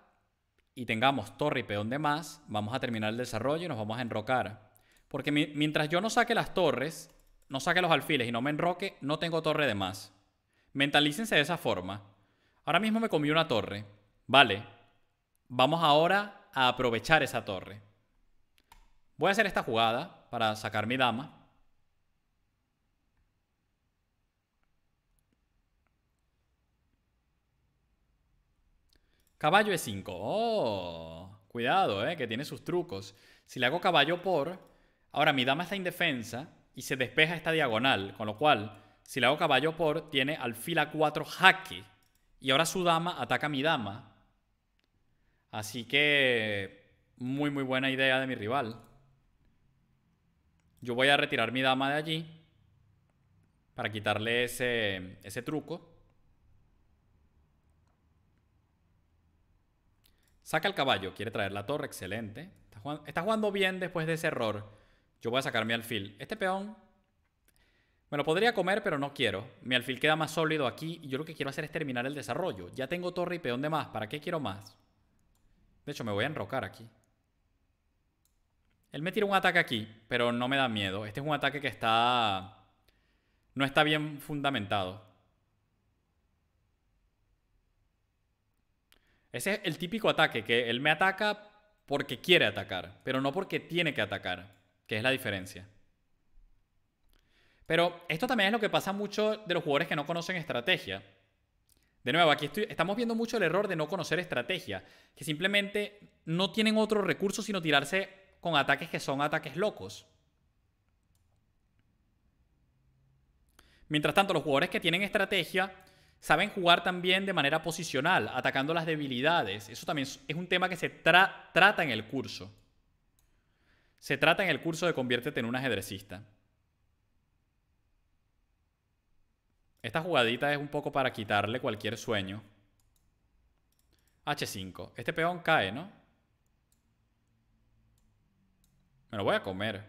S1: y tengamos torre y peón de más, vamos a terminar el desarrollo y nos vamos a enrocar. Porque mientras yo no saque las torres, no saque los alfiles y no me enroque, no tengo torre de más. Mentalícense de esa forma. Ahora mismo me comí una torre. Vale. Vamos ahora a aprovechar esa torre. Voy a hacer esta jugada para sacar mi dama. Caballo e5. Oh, cuidado, eh, que tiene sus trucos. Si le hago caballo por, Ahora mi dama está indefensa y se despeja esta diagonal, con lo cual, si le hago caballo por, tiene alfil a 4 jaque. Y ahora su dama ataca a mi dama. Así que muy muy buena idea de mi rival. Yo voy a retirar mi dama de allí para quitarle ese, ese truco. Saca el caballo, quiere traer la torre, excelente. Está jugando, está jugando bien después de ese error. Yo voy a sacar mi alfil. Este peón me lo podría comer, pero no quiero. Mi alfil queda más sólido aquí y yo lo que quiero hacer es terminar el desarrollo. Ya tengo torre y peón de más. ¿Para qué quiero más? De hecho, me voy a enrocar aquí. Él me tira un ataque aquí, pero no me da miedo. Este es un ataque que está... No está bien fundamentado. Ese es el típico ataque, que él me ataca porque quiere atacar, pero no porque tiene que atacar que es la diferencia. Pero esto también es lo que pasa mucho de los jugadores que no conocen estrategia. De nuevo, aquí estamos viendo mucho el error de no conocer estrategia, que simplemente no tienen otro recurso sino tirarse con ataques que son ataques locos. Mientras tanto, los jugadores que tienen estrategia saben jugar también de manera posicional, atacando las debilidades. Eso también es un tema que se trata en el curso. Se trata en el curso de Conviértete en un ajedrecista. Esta jugadita es un poco para quitarle cualquier sueño. H5. Este peón cae, ¿no? Me lo voy a comer.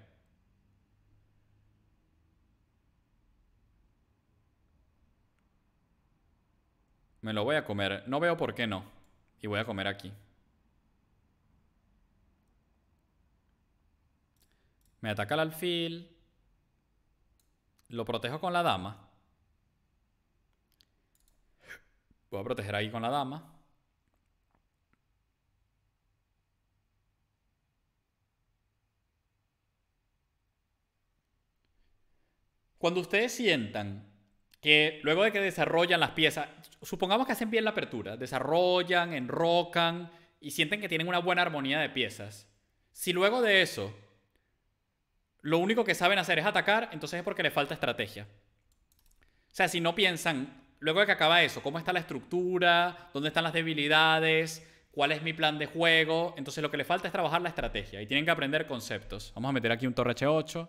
S1: Me lo voy a comer. No veo por qué no. Y voy a comer aquí. Me ataca el alfil. Lo protejo con la dama. Voy a proteger ahí con la dama. Cuando ustedes sientan que luego de que desarrollan las piezas, supongamos que hacen bien la apertura, desarrollan, enrocan y sienten que tienen una buena armonía de piezas, si luego de eso lo único que saben hacer es atacar, entonces es porque les falta estrategia. O sea, si no piensan, luego de que acaba eso, cómo está la estructura, dónde están las debilidades, cuál es mi plan de juego, entonces lo que les falta es trabajar la estrategia y tienen que aprender conceptos. Vamos a meter aquí un torre H8,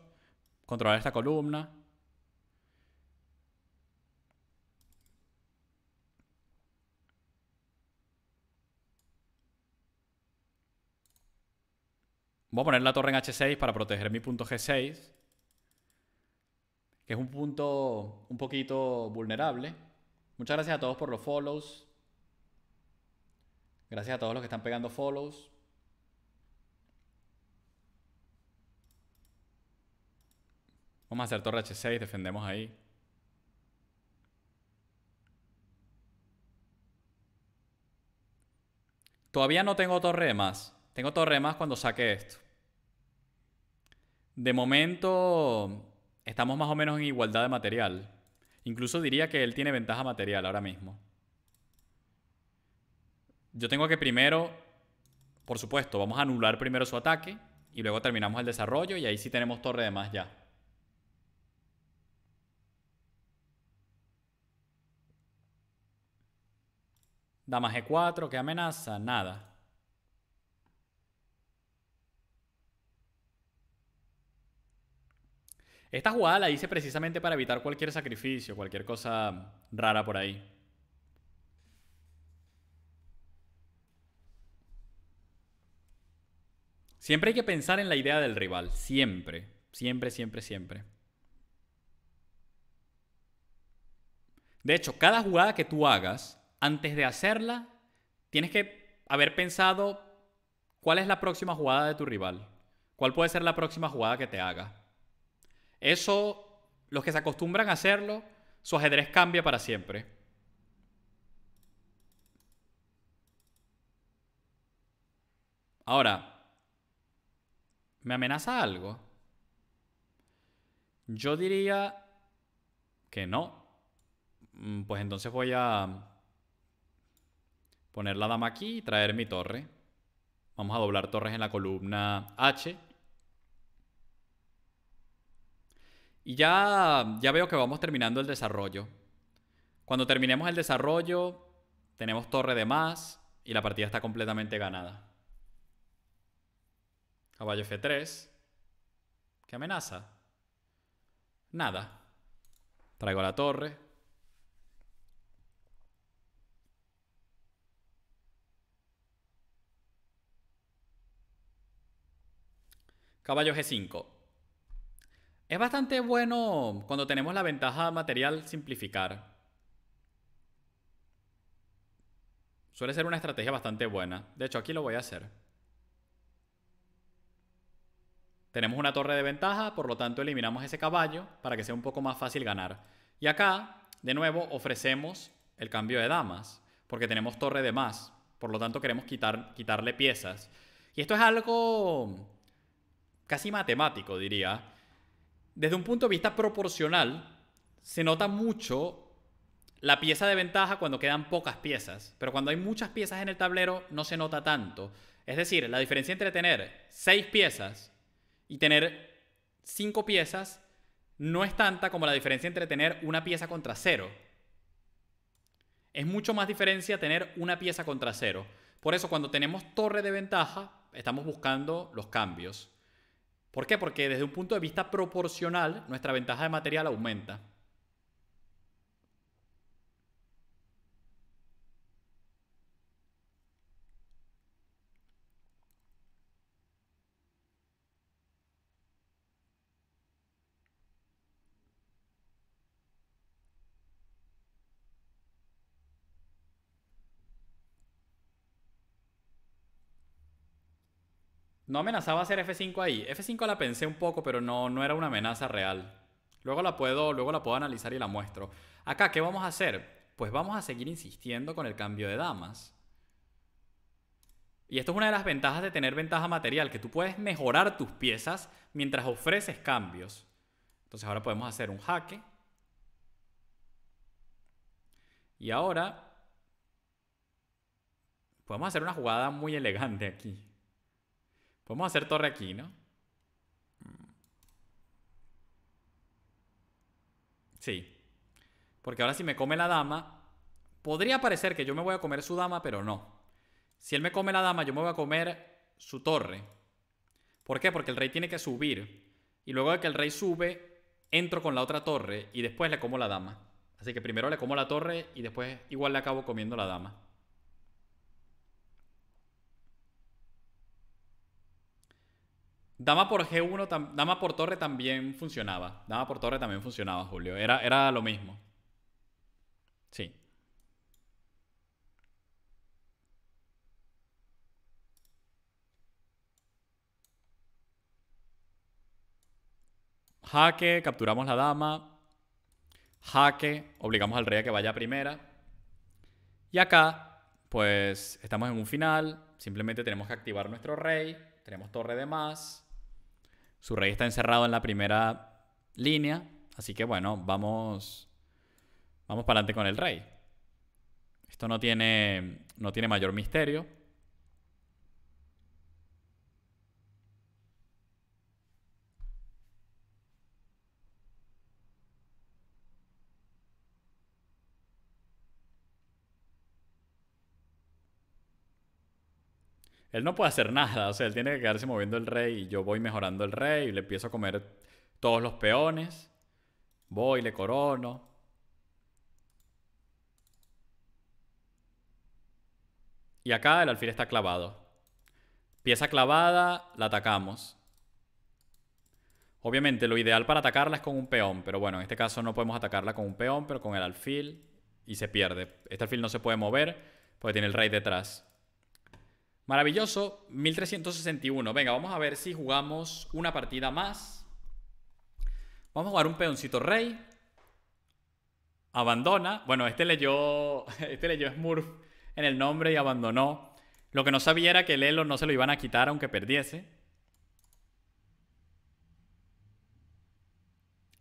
S1: controlar esta columna, Voy a poner la torre en H6 para proteger mi punto G6, que es un punto un poquito vulnerable. Muchas gracias a todos por los follows. Gracias a todos los que están pegando follows. Vamos a hacer torre H6, defendemos ahí. Todavía no tengo torre más. Tengo torre más cuando saque esto. De momento, estamos más o menos en igualdad de material. Incluso diría que él tiene ventaja material ahora mismo. Yo tengo que primero, por supuesto, vamos a anular primero su ataque y luego terminamos el desarrollo y ahí sí tenemos torre de más ya. Dama G4, ¿qué amenaza? Nada. Esta jugada la hice precisamente para evitar cualquier sacrificio, cualquier cosa rara por ahí. Siempre hay que pensar en la idea del rival, siempre, siempre, siempre, siempre. De hecho, cada jugada que tú hagas, antes de hacerla, tienes que haber pensado cuál es la próxima jugada de tu rival, cuál puede ser la próxima jugada que te haga. Eso, los que se acostumbran a hacerlo, su ajedrez cambia para siempre. Ahora, ¿me amenaza algo? Yo diría que no. Mm, pues entonces voy a poner la dama aquí y traer mi torre. Vamos a doblar torres en la columna H. Y ya, ya veo que vamos terminando el desarrollo. Cuando terminemos el desarrollo, tenemos torre de más y la partida está completamente ganada. Caballo F3. ¿Qué amenaza? Nada. Traigo la torre. Caballo G5. Es bastante bueno cuando tenemos la ventaja material simplificar. Suele ser una estrategia bastante buena. De hecho, aquí lo voy a hacer. Tenemos una torre de ventaja, por lo tanto eliminamos ese caballo para que sea un poco más fácil ganar. Y acá, de nuevo, ofrecemos el cambio de damas, porque tenemos torre de más. Por lo tanto, queremos quitar, quitarle piezas. Y esto es algo casi matemático, diría desde un punto de vista proporcional, se nota mucho la pieza de ventaja cuando quedan pocas piezas, pero cuando hay muchas piezas en el tablero no se nota tanto. Es decir, la diferencia entre tener seis piezas y tener cinco piezas no es tanta como la diferencia entre tener una pieza contra cero. Es mucho más diferencia tener una pieza contra cero. Por eso cuando tenemos torre de ventaja, estamos buscando los cambios. ¿Por qué? Porque desde un punto de vista proporcional, nuestra ventaja de material aumenta. No amenazaba hacer F5 ahí. F5 la pensé un poco, pero no, era una amenaza real. Luego la, puedo, luego la puedo analizar y la muestro. Acá, ¿qué vamos a hacer? Pues vamos a seguir insistiendo con el cambio de damas. Y esto es una de las ventajas de tener ventaja material, que tú puedes mejorar tus piezas mientras ofreces cambios. Entonces ahora podemos hacer un jaque. Y ahora podemos hacer una jugada muy elegante aquí. Vamos a hacer torre aquí, ¿no? Sí. Porque ahora si me come la dama, podría parecer que yo me voy a comer su dama, pero no. Si él me come la dama, yo me voy a comer su torre. ¿Por qué? Porque el rey tiene que subir. Y luego de que el rey sube, entro con la otra torre y después le como la dama. Así que primero le como la torre y después igual le acabo comiendo la dama. Dama por G1, Dama por Torre también funcionaba. Dama por Torre también funcionaba, Julio. Era, lo mismo. Sí. Jaque, capturamos la dama. Jaque, obligamos al rey a que vaya primera. Y acá, pues estamos en un final. Simplemente tenemos que activar nuestro rey. Tenemos torre de más. Su rey está encerrado en la primera línea, así que bueno, vamos vamos para adelante con el rey. Esto no tiene no tiene mayor misterio. él no puede hacer nada, o sea, él tiene que quedarse moviendo el rey y yo voy mejorando el rey y le empiezo a comer todos los peones. Voy, le corono. Y acá el alfil está clavado. Pieza clavada, la atacamos. Obviamente lo ideal para atacarla es con un peón, pero bueno, en este caso no podemos atacarla con un peón, pero con el alfil y se pierde. Este alfil no se puede mover porque tiene el rey detrás. Maravilloso, 1361. Venga, vamos a ver si jugamos una partida más. Vamos a jugar un peoncito rey. Abandona. Bueno, este leyó, *laughs* este leyó Smurf en el nombre y abandonó. Lo que no sabía era que el elo no se lo iban a quitar aunque perdiese.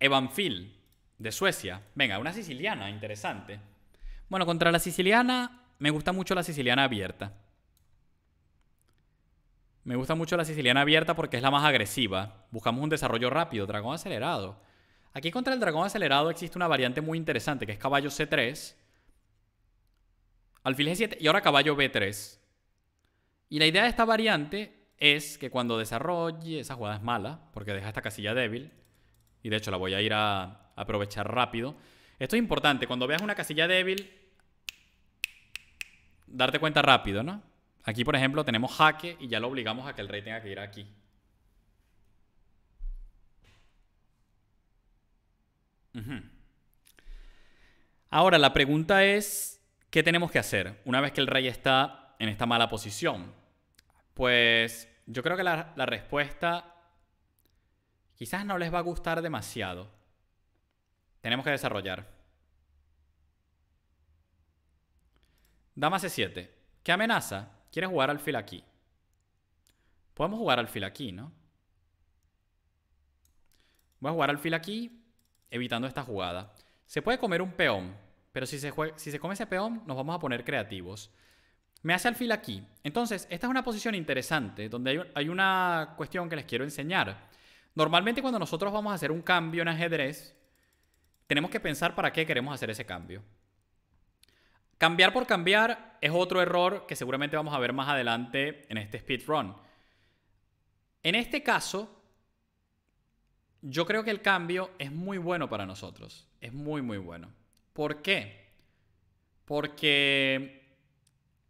S1: Evanfil, de Suecia. Venga, una siciliana, interesante. Bueno, contra la siciliana, me gusta mucho la siciliana abierta. Me gusta mucho la siciliana abierta porque es la más agresiva. Buscamos un desarrollo rápido, dragón acelerado. Aquí contra el dragón acelerado existe una variante muy interesante que es caballo C3. Alfil G7 y ahora caballo B3. Y la idea de esta variante es que cuando desarrolle, esa jugada es mala porque deja esta casilla débil. Y de hecho la voy a ir a aprovechar rápido. Esto es importante, cuando veas una casilla débil, darte cuenta rápido, ¿no? Aquí, por ejemplo, tenemos jaque y ya lo obligamos a que el rey tenga que ir aquí. Ahora, la pregunta es, ¿qué tenemos que hacer una vez que el rey está en esta mala posición? Pues yo creo que la, la respuesta quizás no les va a gustar demasiado. Tenemos que desarrollar. Dama C7. ¿Qué amenaza? ¿Quieres jugar alfil aquí? Podemos jugar alfil aquí, ¿no? Voy a jugar alfil aquí, evitando esta jugada. Se puede comer un peón, pero si se, come ese peón, nos vamos a poner creativos. Me hace alfil aquí. Entonces, esta es una posición interesante, donde hay una cuestión que les quiero enseñar. Normalmente cuando nosotros vamos a hacer un cambio en ajedrez, tenemos que pensar para qué queremos hacer ese cambio. Cambiar por cambiar es otro error que seguramente vamos a ver más adelante en este speedrun. En este caso, yo creo que el cambio es muy bueno para nosotros. Es muy, muy bueno. ¿Por qué? Porque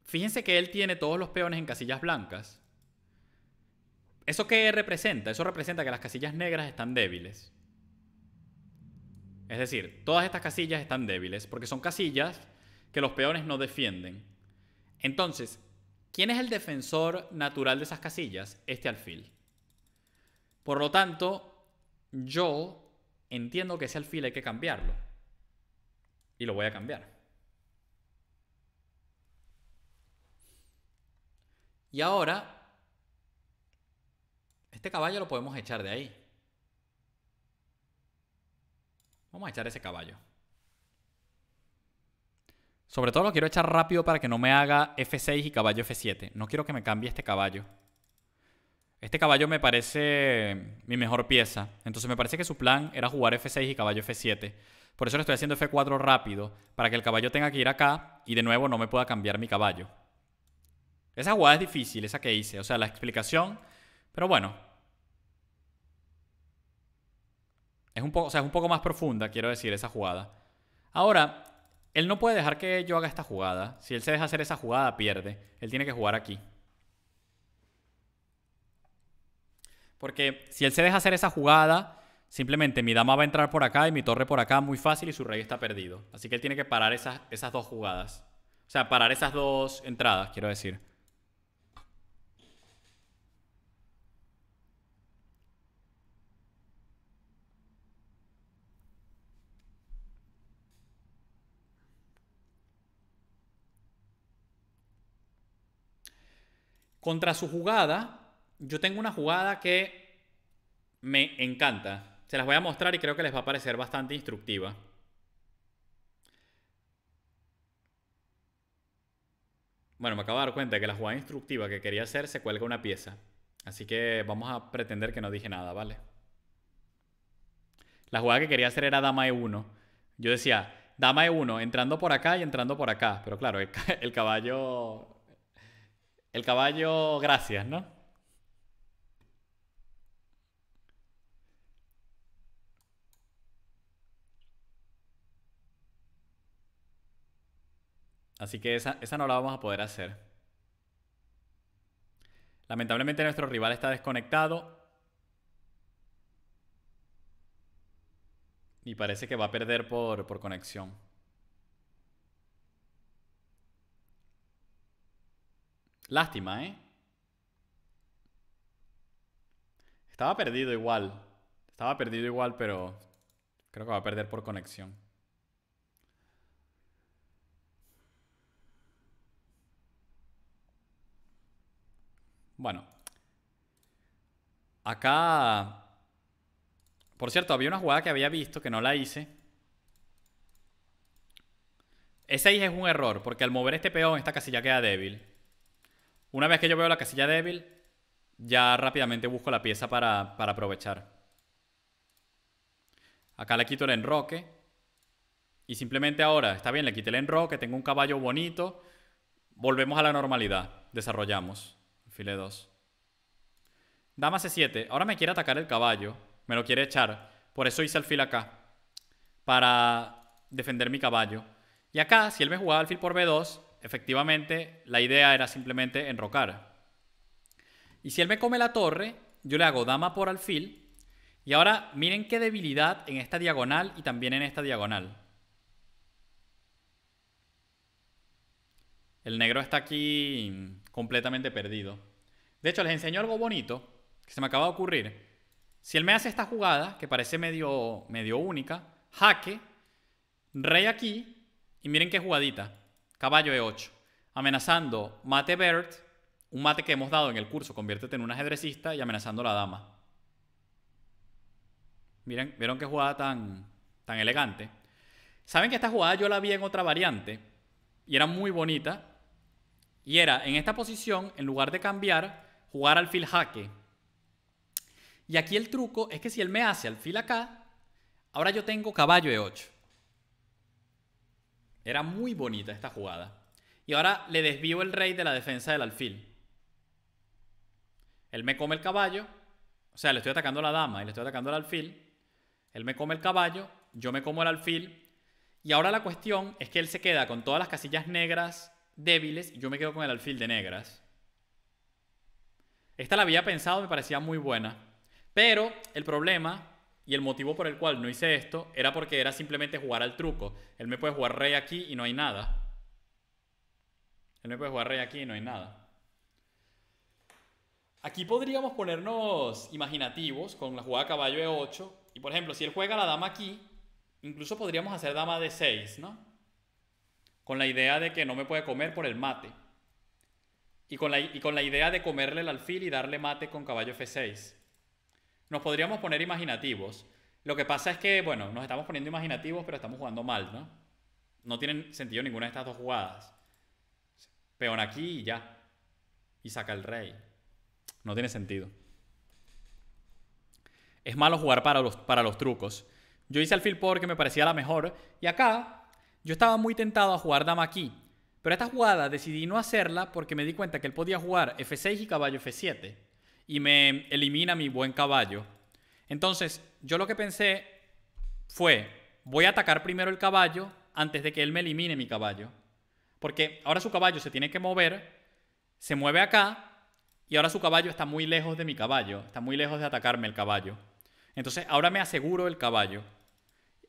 S1: fíjense que él tiene todos los peones en casillas blancas. ¿Eso qué representa? Eso representa que las casillas negras están débiles. Es decir, todas estas casillas están débiles porque son casillas que los peones no defienden. Entonces, ¿quién es el defensor natural de esas casillas? Este alfil. Por lo tanto, yo entiendo que ese alfil hay que cambiarlo. Y lo voy a cambiar. Y ahora, este caballo lo podemos echar de ahí. Vamos a echar ese caballo. Sobre todo lo quiero echar rápido para que no me haga F6 y caballo F7. No quiero que me cambie este caballo. Este caballo me parece mi mejor pieza. Entonces me parece que su plan era jugar F6 y caballo F7. Por eso le estoy haciendo F4 rápido, para que el caballo tenga que ir acá y de nuevo no me pueda cambiar mi caballo. Esa jugada es difícil, esa que hice. O sea, la explicación, pero bueno. Es un, poco, o sea, es un poco más profunda, quiero decir, esa jugada. Ahora, él no puede dejar que yo haga esta jugada. Si él se deja hacer esa jugada, pierde. Él tiene que jugar aquí. Porque si él se deja hacer esa jugada, simplemente mi dama va a entrar por acá y mi torre por acá muy fácil y su rey está perdido. Así que él tiene que parar esas, esas dos jugadas. O sea, parar esas dos entradas, quiero decir. Contra su jugada, yo tengo una jugada que me encanta. Se las voy a mostrar y creo que les va a parecer bastante instructiva. Bueno, me acabo de dar cuenta de que la jugada instructiva que quería hacer se cuelga una pieza. Así que vamos a pretender que no dije nada, ¿vale? La jugada que quería hacer era dama e1. Yo decía, dama e1, entrando por acá y entrando por acá. Pero claro, el *laughs* caballo el caballo, gracias, ¿no? Así que esa, no la vamos a poder hacer. Lamentablemente nuestro rival está desconectado. Y parece que va a perder por, por conexión. Lástima, ¿eh? Estaba perdido igual. Estaba perdido igual, pero creo que va a perder por conexión. Bueno. Acá... Por cierto, había una jugada que había visto que no la hice. Ese 6 es un error, porque al mover este peón esta casilla queda débil. Una vez que yo veo la casilla débil, ya rápidamente busco la pieza para, aprovechar. Acá le quito el enroque. Y simplemente ahora, está bien, le quité el enroque, tengo un caballo bonito. Volvemos a la normalidad. Desarrollamos. File 2. Dama C7. Ahora me quiere atacar el caballo. Me lo quiere echar. Por eso hice el alfil acá. Para defender mi caballo. Y acá, si él me jugaba alfil por B2, Efectivamente, la idea era simplemente enrocar. Y si él me come la torre, yo le hago dama por alfil. Y ahora miren qué debilidad en esta diagonal y también en esta diagonal. El negro está aquí completamente perdido. De hecho, les enseño algo bonito que se me acaba de ocurrir. Si él me hace esta jugada, que parece medio, medio única, jaque, rey aquí, y miren qué jugadita. Caballo E8. Amenazando mate Bert, un mate que hemos dado en el curso, conviértete en un ajedrecista y amenazando a la dama. Miren, ¿Vieron qué jugada tan, tan elegante? ¿Saben que esta jugada yo la vi en otra variante? Y era muy bonita. Y era en esta posición, en lugar de cambiar, jugar alfil jaque. Y aquí el truco es que si él me hace alfil acá, ahora yo tengo caballo E8. Era muy bonita esta jugada. Y ahora le desvío el rey de la defensa del alfil. Él me come el caballo. O sea, le estoy atacando a la dama y le estoy atacando al alfil. Él me come el caballo, yo me como el alfil. Y ahora la cuestión es que él se queda con todas las casillas negras débiles y yo me quedo con el alfil de negras. Esta la había pensado, me parecía muy buena. Pero el problema y el motivo por el cual no hice esto era porque era simplemente jugar al truco. Él me puede jugar rey aquí y no hay nada. Él me puede jugar rey aquí y no hay nada. Aquí podríamos ponernos imaginativos con la jugada caballo E8. Y por ejemplo, si él juega la dama aquí, incluso podríamos hacer dama de 6 ¿no? Con la idea de que no me puede comer por el mate. Y con la, y con la idea de comerle el alfil y darle mate con caballo F6. Nos podríamos poner imaginativos. Lo que pasa es que, bueno, nos estamos poniendo imaginativos, pero estamos jugando mal, ¿no? No tienen sentido ninguna de estas dos jugadas. Peón aquí y ya. Y saca el rey. No tiene sentido. Es malo jugar para los, para los trucos. Yo hice por que me parecía la mejor. Y acá, yo estaba muy tentado a jugar dama aquí. Pero esta jugada decidí no hacerla porque me di cuenta que él podía jugar F6 y caballo F7 y me elimina mi buen caballo. Entonces, yo lo que pensé fue, voy a atacar primero el caballo antes de que él me elimine mi caballo. Porque ahora su caballo se tiene que mover, se mueve acá, y ahora su caballo está muy lejos de mi caballo, está muy lejos de atacarme el caballo. Entonces, ahora me aseguro el caballo.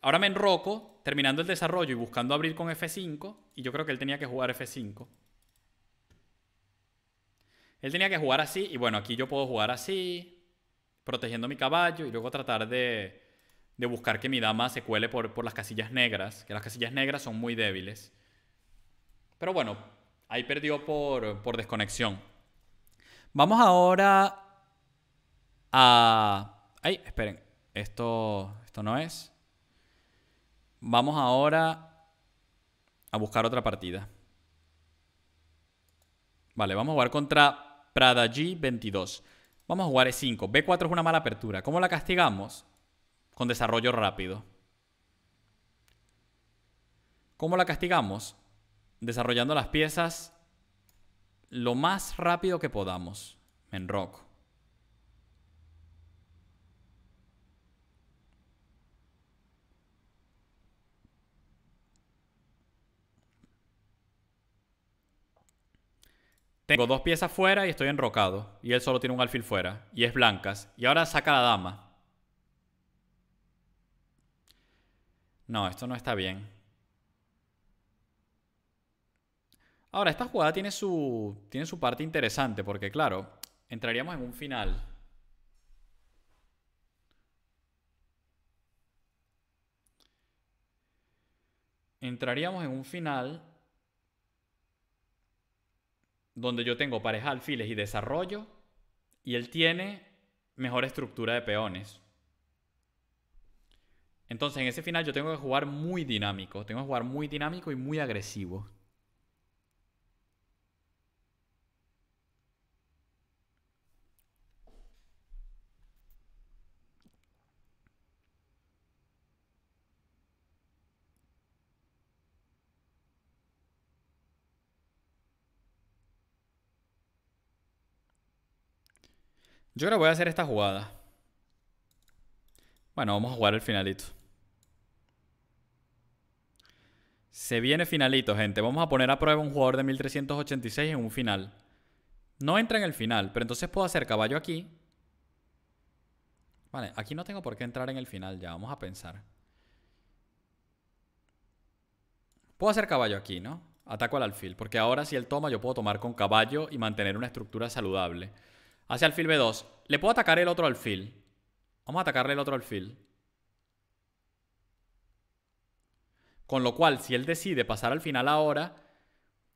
S1: Ahora me enroco, terminando el desarrollo y buscando abrir con F5, y yo creo que él tenía que jugar F5. Él tenía que jugar así, y bueno, aquí yo puedo jugar así, protegiendo mi caballo, y luego tratar de, de buscar que mi dama se cuele por, las casillas negras, que las casillas negras son muy débiles. Pero bueno, ahí perdió por, por desconexión. Vamos ahora a... Ay, esperen, esto, esto no es. Vamos ahora a buscar otra partida. Vale, vamos a jugar contra Prada G22. Vamos a jugar E5. B4 es una mala apertura. ¿Cómo la castigamos? Con desarrollo rápido. ¿Cómo la castigamos? Desarrollando las piezas lo más rápido que podamos. Enroco. Tengo dos piezas fuera y estoy enrocado. Y él solo tiene un alfil fuera. Y es blancas. Y ahora saca la dama. No, esto no está bien. Ahora, esta jugada tiene su, tiene su parte interesante. Porque, claro, entraríamos en un final. Entraríamos en un final donde yo tengo pareja alfiles y desarrollo, y él tiene mejor estructura de peones. Entonces en ese final yo tengo que jugar muy dinámico, tengo que jugar muy dinámico y muy agresivo. Yo creo que voy a hacer esta jugada. Bueno, vamos a jugar el finalito. Se viene finalito, gente. Vamos a poner a prueba un jugador de 1386 en un final. No entra en el final, pero entonces puedo hacer caballo aquí. Vale, aquí no tengo por qué entrar en el final ya. Vamos a pensar. Puedo hacer caballo aquí, ¿no? Ataco al alfil, porque ahora si él toma yo puedo tomar con caballo y mantener una estructura saludable. Hacia alfil B2. Le puedo atacar el otro alfil. Vamos a atacarle el otro alfil. Con lo cual, si él decide pasar al final ahora,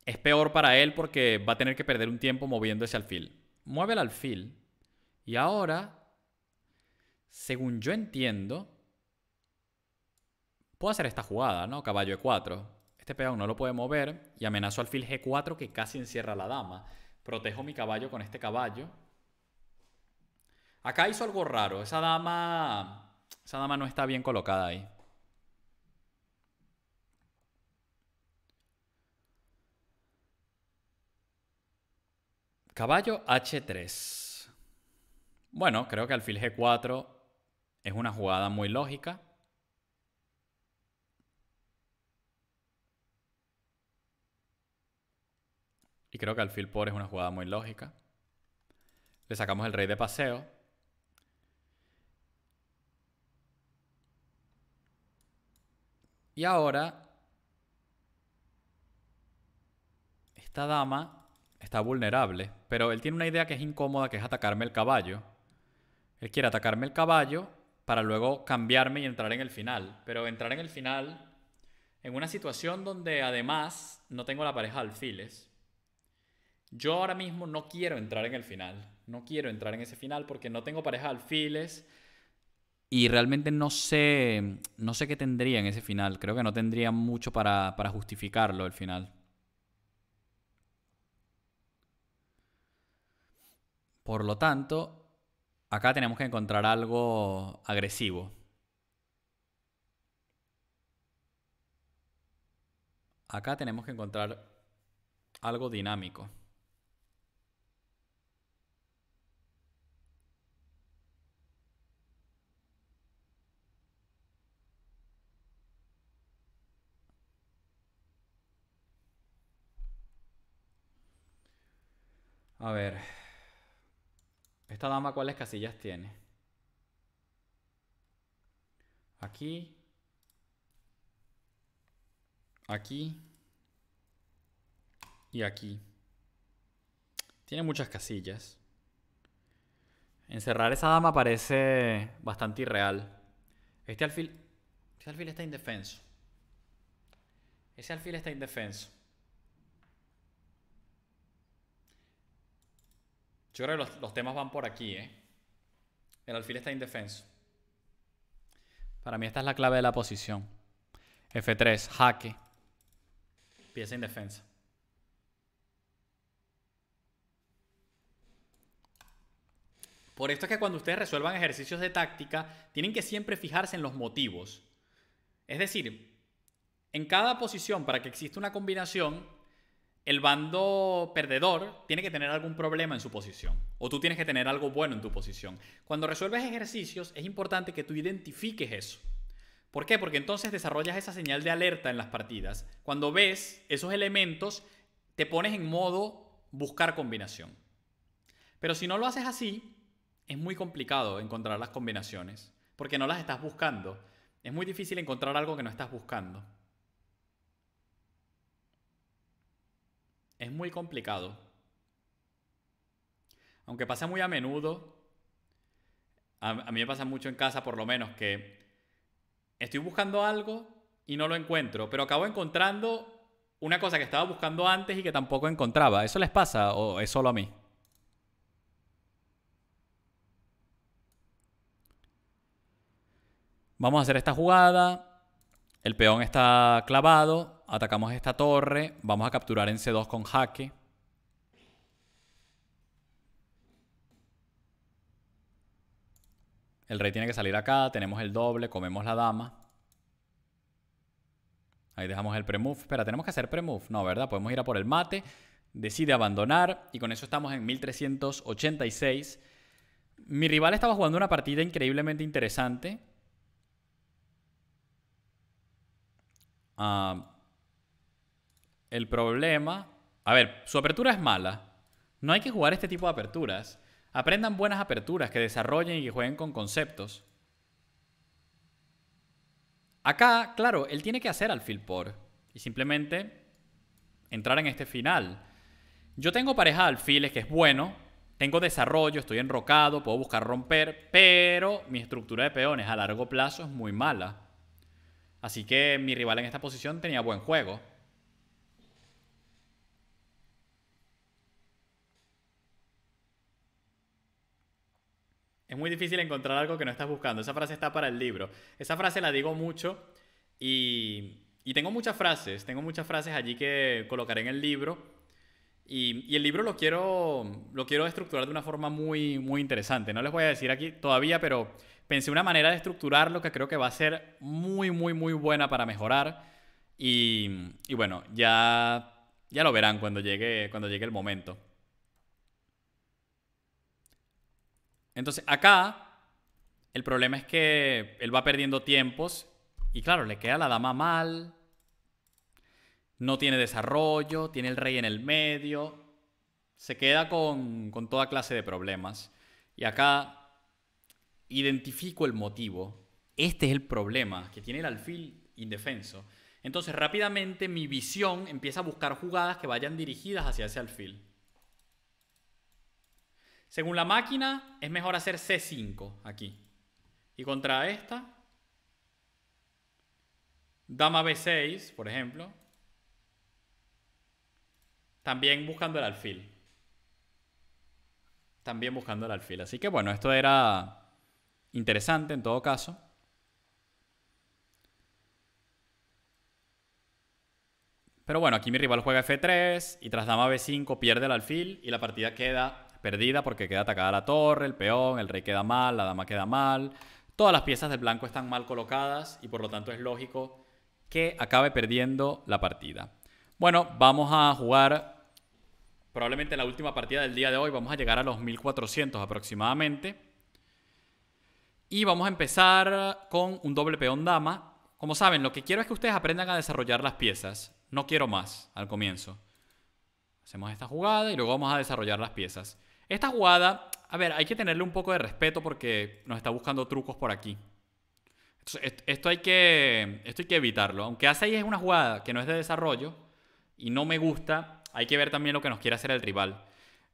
S1: es peor para él porque va a tener que perder un tiempo moviendo ese alfil. Mueve el alfil. Y ahora, según yo entiendo, puedo hacer esta jugada, ¿no? Caballo E4. Este peón no lo puede mover y amenazo alfil G4 que casi encierra a la dama. Protejo mi caballo con este caballo Acá hizo algo raro. Esa dama. Esa dama no está bien colocada ahí. Caballo H3. Bueno, creo que alfil G4 es una jugada muy lógica. Y creo que alfil por es una jugada muy lógica. Le sacamos el rey de paseo. Y ahora, esta dama está vulnerable, pero él tiene una idea que es incómoda, que es atacarme el caballo. Él quiere atacarme el caballo para luego cambiarme y entrar en el final. Pero entrar en el final en una situación donde además no tengo la pareja de alfiles. Yo ahora mismo no quiero entrar en el final. No quiero entrar en ese final porque no tengo pareja de alfiles. Y realmente no sé, no sé qué tendría en ese final. Creo que no tendría mucho para, para justificarlo el final. Por lo tanto, acá tenemos que encontrar algo agresivo. Acá tenemos que encontrar algo dinámico. A ver. ¿Esta dama cuáles casillas tiene? Aquí. Aquí. Y aquí. Tiene muchas casillas. Encerrar esa dama parece bastante irreal. Este alfil. Este alfil está indefenso. Ese alfil está indefenso. Yo creo que los, temas van por aquí, ¿eh? El alfil está indefenso. Para mí esta es la clave de la posición. F3, jaque. Pieza indefensa. Por esto es que cuando ustedes resuelvan ejercicios de táctica, tienen que siempre fijarse en los motivos. Es decir, en cada posición, para que exista una combinación, el bando perdedor tiene que tener algún problema en su posición o tú tienes que tener algo bueno en tu posición. Cuando resuelves ejercicios es importante que tú identifiques eso. ¿Por qué? Porque entonces desarrollas esa señal de alerta en las partidas. Cuando ves esos elementos, te pones en modo buscar combinación. Pero si no lo haces así, es muy complicado encontrar las combinaciones, porque no las estás buscando. Es muy difícil encontrar algo que no estás buscando. es muy complicado. Aunque pasa muy a menudo, a, mí me pasa mucho en casa por lo menos que estoy buscando algo y no lo encuentro, pero acabo encontrando una cosa que estaba buscando antes y que tampoco encontraba. ¿Eso les pasa o es solo a mí? Vamos a hacer esta jugada. El peón está clavado atacamos esta torre, vamos a capturar en C2 con jaque. El rey tiene que salir acá, tenemos el doble, comemos la dama. Ahí dejamos el pre-move. Espera, tenemos que hacer pre No, ¿verdad? Podemos ir a por el mate. Decide abandonar y con eso estamos en 1386. Mi rival estaba jugando una partida increíblemente interesante. Ah... El problema. A ver, su apertura es mala. No hay que jugar este tipo de aperturas. Aprendan buenas aperturas, que desarrollen y que jueguen con conceptos. Acá, claro, él tiene que hacer alfil por y simplemente entrar en este final. Yo tengo pareja de alfiles que es bueno, tengo desarrollo, estoy enrocado, puedo buscar romper, pero mi estructura de peones a largo plazo es muy mala. Así que mi rival en esta posición tenía buen juego. Es muy difícil encontrar algo que no estás buscando. Esa frase está para el libro. Esa frase la digo mucho y, y tengo muchas frases. Tengo muchas frases allí que colocaré en el libro. Y, y, el libro lo quiero, lo quiero estructurar de una forma muy, muy interesante. No les voy a decir aquí todavía, pero pensé una manera de estructurarlo que creo que va a ser muy, muy, muy buena para mejorar. Y, y bueno, ya, ya lo verán cuando llegue, cuando llegue el momento. Entonces, acá el problema es que él va perdiendo tiempos y claro, le queda la dama mal, no tiene desarrollo, tiene el rey en el medio, se queda con, toda clase de problemas. Y acá identifico el motivo. Este es el problema que tiene el alfil indefenso. Entonces rápidamente mi visión empieza a buscar jugadas que vayan dirigidas hacia ese alfil. Según la máquina, es mejor hacer C5 aquí. Y contra esta, dama B6, por ejemplo. También buscando el alfil. También buscando el alfil. Así que bueno, esto era interesante en todo caso. Pero bueno, aquí mi rival juega F3 y tras dama B5 pierde el alfil y la partida queda perdida porque queda atacada la torre, el peón, el rey queda mal, la dama queda mal. Todas las piezas del blanco están mal colocadas y por lo tanto es lógico que acabe perdiendo la partida. Bueno, vamos a jugar probablemente la última partida del día de hoy. Vamos a llegar a los 1400 aproximadamente. Y vamos a empezar con un doble peón dama. Como saben, lo que quiero es que ustedes aprendan a desarrollar las piezas. No quiero más al comienzo. Hacemos esta jugada y luego vamos a desarrollar las piezas. Esta jugada, a ver, hay que tenerle un poco de respeto porque nos está buscando trucos por aquí. esto, hay que, esto hay que evitarlo. Aunque A6 es una jugada que no es de desarrollo y no me gusta, hay que ver también lo que nos quiere hacer el rival.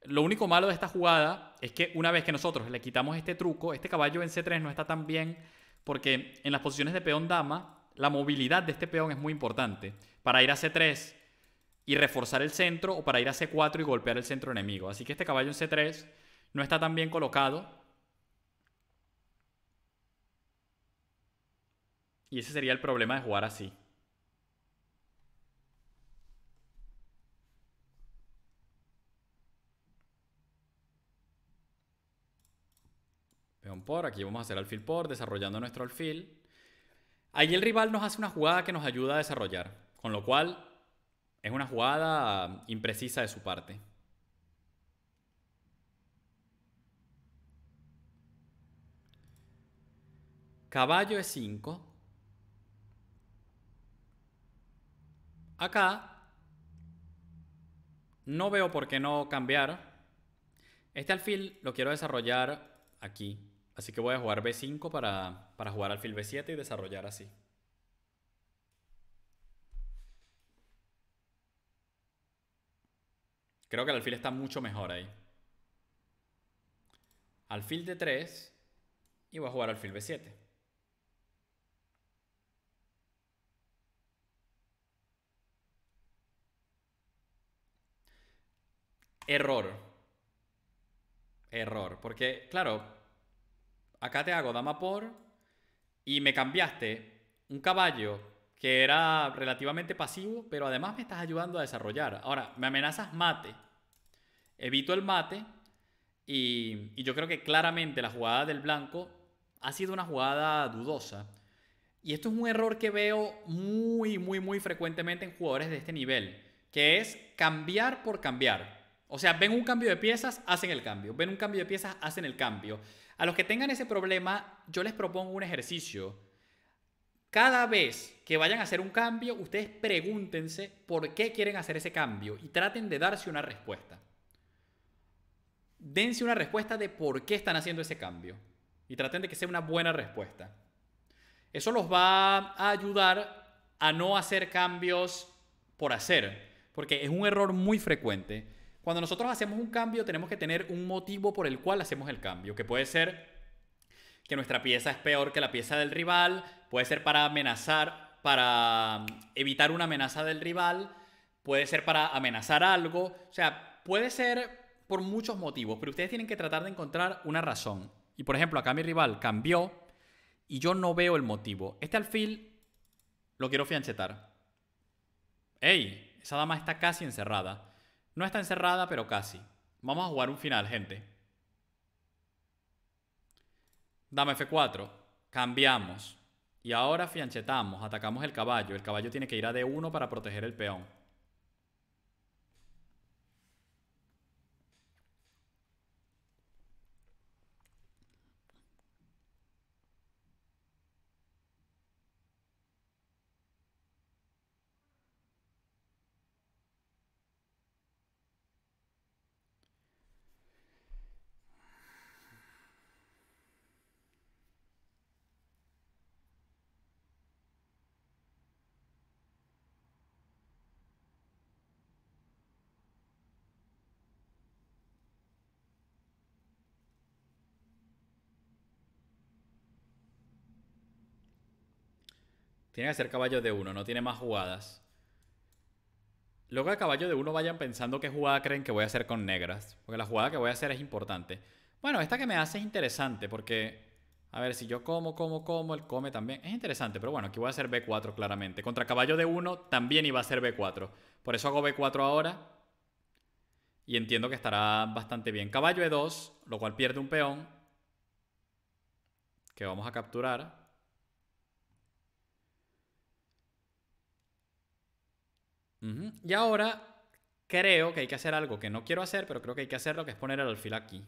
S1: Lo único malo de esta jugada es que una vez que nosotros le quitamos este truco, este caballo en C3 no está tan bien porque en las posiciones de peón dama, la movilidad de este peón es muy importante. Para ir a C3, y reforzar el centro o para ir a C4 y golpear el centro enemigo. Así que este caballo en C3 no está tan bien colocado. Y ese sería el problema de jugar así. Peón por, aquí vamos a hacer alfil por, desarrollando nuestro alfil. Ahí el rival nos hace una jugada que nos ayuda a desarrollar, con lo cual es una jugada imprecisa de su parte. Caballo E5. Acá no veo por qué no cambiar. Este alfil lo quiero desarrollar aquí. Así que voy a jugar B5 para, para jugar alfil B7 y desarrollar así. Creo que el alfil está mucho mejor ahí. Alfil de 3 y voy a jugar alfil B7. Error. Error. Porque, claro, acá te hago dama por y me cambiaste un caballo que era relativamente pasivo, pero además me estás ayudando a desarrollar. Ahora, me amenazas mate, evito el mate y, yo creo que claramente la jugada del blanco ha sido una jugada dudosa. Y esto es un error que veo muy, muy, muy frecuentemente en jugadores de este nivel, que es cambiar por cambiar. O sea, ven un cambio de piezas, hacen el cambio. Ven un cambio de piezas, hacen el cambio. A los que tengan ese problema, yo les propongo un ejercicio cada vez que vayan a hacer un cambio, ustedes pregúntense por qué quieren hacer ese cambio y traten de darse una respuesta. Dense una respuesta de por qué están haciendo ese cambio y traten de que sea una buena respuesta. Eso los va a ayudar a no hacer cambios por hacer, porque es un error muy frecuente. Cuando nosotros hacemos un cambio tenemos que tener un motivo por el cual hacemos el cambio, que puede ser que nuestra pieza es peor que la pieza del rival, Puede ser para amenazar, para mm, evitar una amenaza del rival, puede ser para amenazar algo, o sea, puede ser por muchos motivos, pero ustedes tienen que tratar de encontrar una razón. Y por ejemplo, acá mi rival cambió y yo no veo el motivo. Este alfil lo quiero fianchetar. ¡Ey! Esa dama está casi encerrada. No está encerrada, pero casi. Vamos a jugar un final, gente. Dame F4. Cambiamos. Y ahora fianchetamos, atacamos el caballo. El caballo tiene que ir a D1 para proteger el peón. Tiene que ser caballo de uno, no tiene más jugadas. Luego de caballo de uno vayan pensando qué jugada creen que voy a hacer con negras. Porque la jugada que voy a hacer es importante. Bueno, esta que me hace es interesante porque... A ver, si yo como, como, como, él come también. Es interesante, pero bueno, aquí voy a hacer B4 claramente. Contra caballo de 1 también iba a ser B4. Por eso hago B4 ahora. Y entiendo que estará bastante bien. Caballo E2, lo cual pierde un peón. Que vamos a capturar. Y ahora creo que hay que hacer algo que no quiero hacer, pero creo que hay que hacerlo, que es poner el alfil aquí.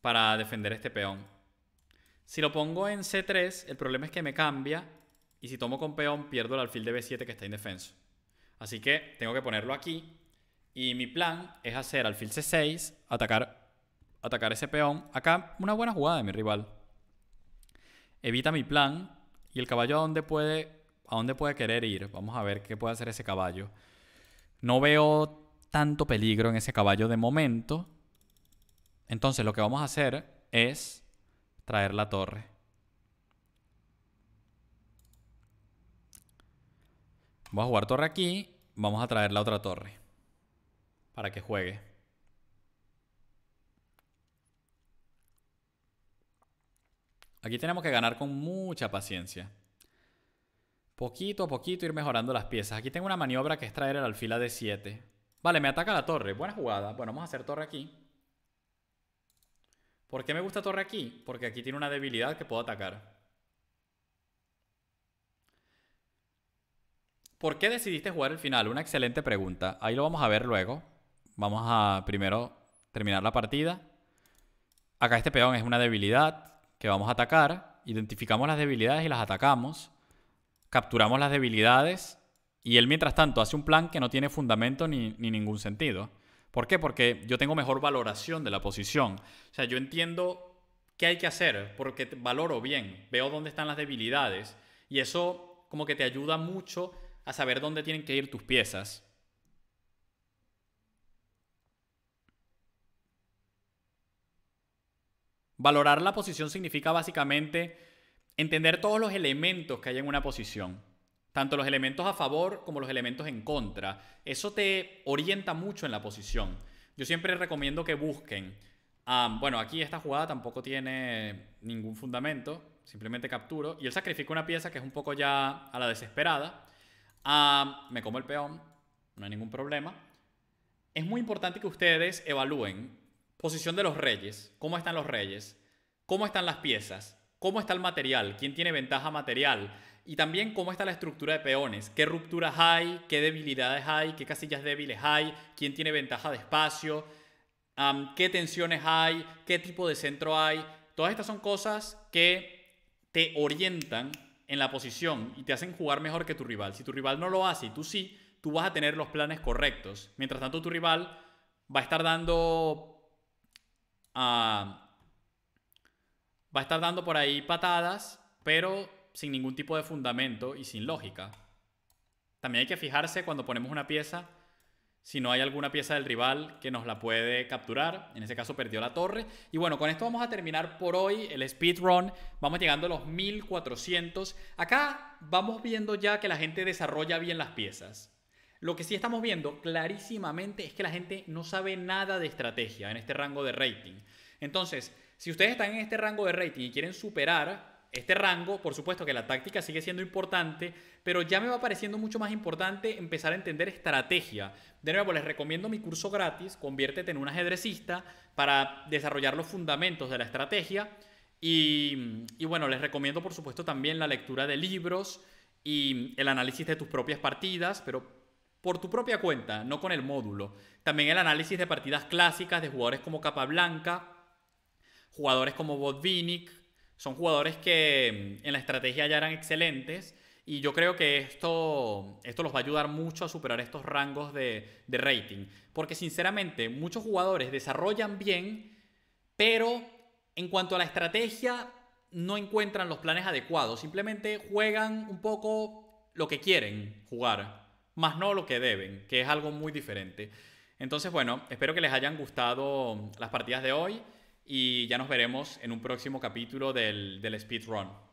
S1: Para defender este peón. Si lo pongo en C3, el problema es que me cambia. Y si tomo con peón, pierdo el alfil de B7 que está indefenso. Así que tengo que ponerlo aquí. Y mi plan es hacer alfil C6, atacar, atacar ese peón. Acá una buena jugada de mi rival. Evita mi plan. ¿Y el caballo a dónde puede a dónde puede querer ir. Vamos a ver qué puede hacer ese caballo. No veo tanto peligro en ese caballo de momento. Entonces lo que vamos a hacer es traer la torre. Vamos a jugar torre aquí. Vamos a traer la otra torre. Para que juegue. Aquí tenemos que ganar con mucha paciencia poquito a poquito ir mejorando las piezas. Aquí tengo una maniobra que es traer el alfil a D7. Vale, me ataca la torre. Buena jugada. Bueno, vamos a hacer torre aquí. ¿Por qué me gusta torre aquí? Porque aquí tiene una debilidad que puedo atacar. ¿Por qué decidiste jugar el final? Una excelente pregunta. Ahí lo vamos a ver luego. Vamos a primero terminar la partida. Acá este peón es una debilidad que vamos a atacar. Identificamos las debilidades y las atacamos capturamos las debilidades y él mientras tanto hace un plan que no tiene fundamento ni, ningún sentido. ¿Por qué? Porque yo tengo mejor valoración de la posición. O sea, yo entiendo qué hay que hacer porque valoro bien, veo dónde están las debilidades y eso como que te ayuda mucho a saber dónde tienen que ir tus piezas. Valorar la posición significa básicamente entender todos los elementos que hay en una posición, tanto los elementos a favor como los elementos en contra, eso te orienta mucho en la posición. Yo siempre recomiendo que busquen. Ah, bueno, aquí esta jugada tampoco tiene ningún fundamento, simplemente capturo. Y él sacrifica una pieza que es un poco ya a la desesperada. Ah, me como el peón, no hay ningún problema. Es muy importante que ustedes evalúen posición de los reyes, cómo están los reyes, cómo están las piezas, cómo está el material, quién tiene ventaja material y también cómo está la estructura de peones, qué rupturas hay, qué debilidades hay, qué casillas débiles hay, quién tiene ventaja de espacio, qué tensiones hay, qué tipo de centro hay. Todas estas son cosas que te orientan en la posición y te hacen jugar mejor que tu rival. Si tu rival no lo hace y tú sí, tú vas a tener los planes correctos. Mientras tanto, tu rival va a estar dando... Ah, va a estar dando por ahí patadas, pero sin ningún tipo de fundamento y sin lógica. También hay que fijarse cuando ponemos una pieza si no hay alguna pieza del rival que nos la puede capturar. En ese caso perdió la torre. Y bueno, con esto vamos a terminar por hoy el speedrun. Vamos llegando a los 1400. Acá vamos viendo ya que la gente desarrolla bien las piezas. Lo que sí estamos viendo clarísimamente es que la gente no sabe nada de estrategia en este rango de rating. Entonces, si ustedes están en este rango de rating y quieren superar este rango, por supuesto que la táctica sigue siendo importante, pero ya me va pareciendo mucho más importante empezar a entender estrategia. De nuevo, les recomiendo mi curso gratis, conviértete en un ajedrecista, para desarrollar los fundamentos de la estrategia. Y, bueno, les recomiendo por supuesto también la lectura de libros y el análisis de tus propias partidas, pero por tu propia cuenta, no con el módulo. También el análisis de partidas clásicas de jugadores como Capablanca Jugadores como Botvinnik son jugadores que mm, en la estrategia ya eran excelentes y yo creo que esto, esto los va a ayudar mucho a superar estos rangos de, de rating. Porque sinceramente muchos jugadores desarrollan bien, pero en cuanto a la estrategia no encuentran los planes adecuados, simplemente juegan un poco lo que quieren jugar, más no lo que deben, que es algo muy diferente. Entonces, bueno, espero que les hayan gustado mm, las partidas de hoy y ya nos veremos en un próximo capítulo del, speedrun.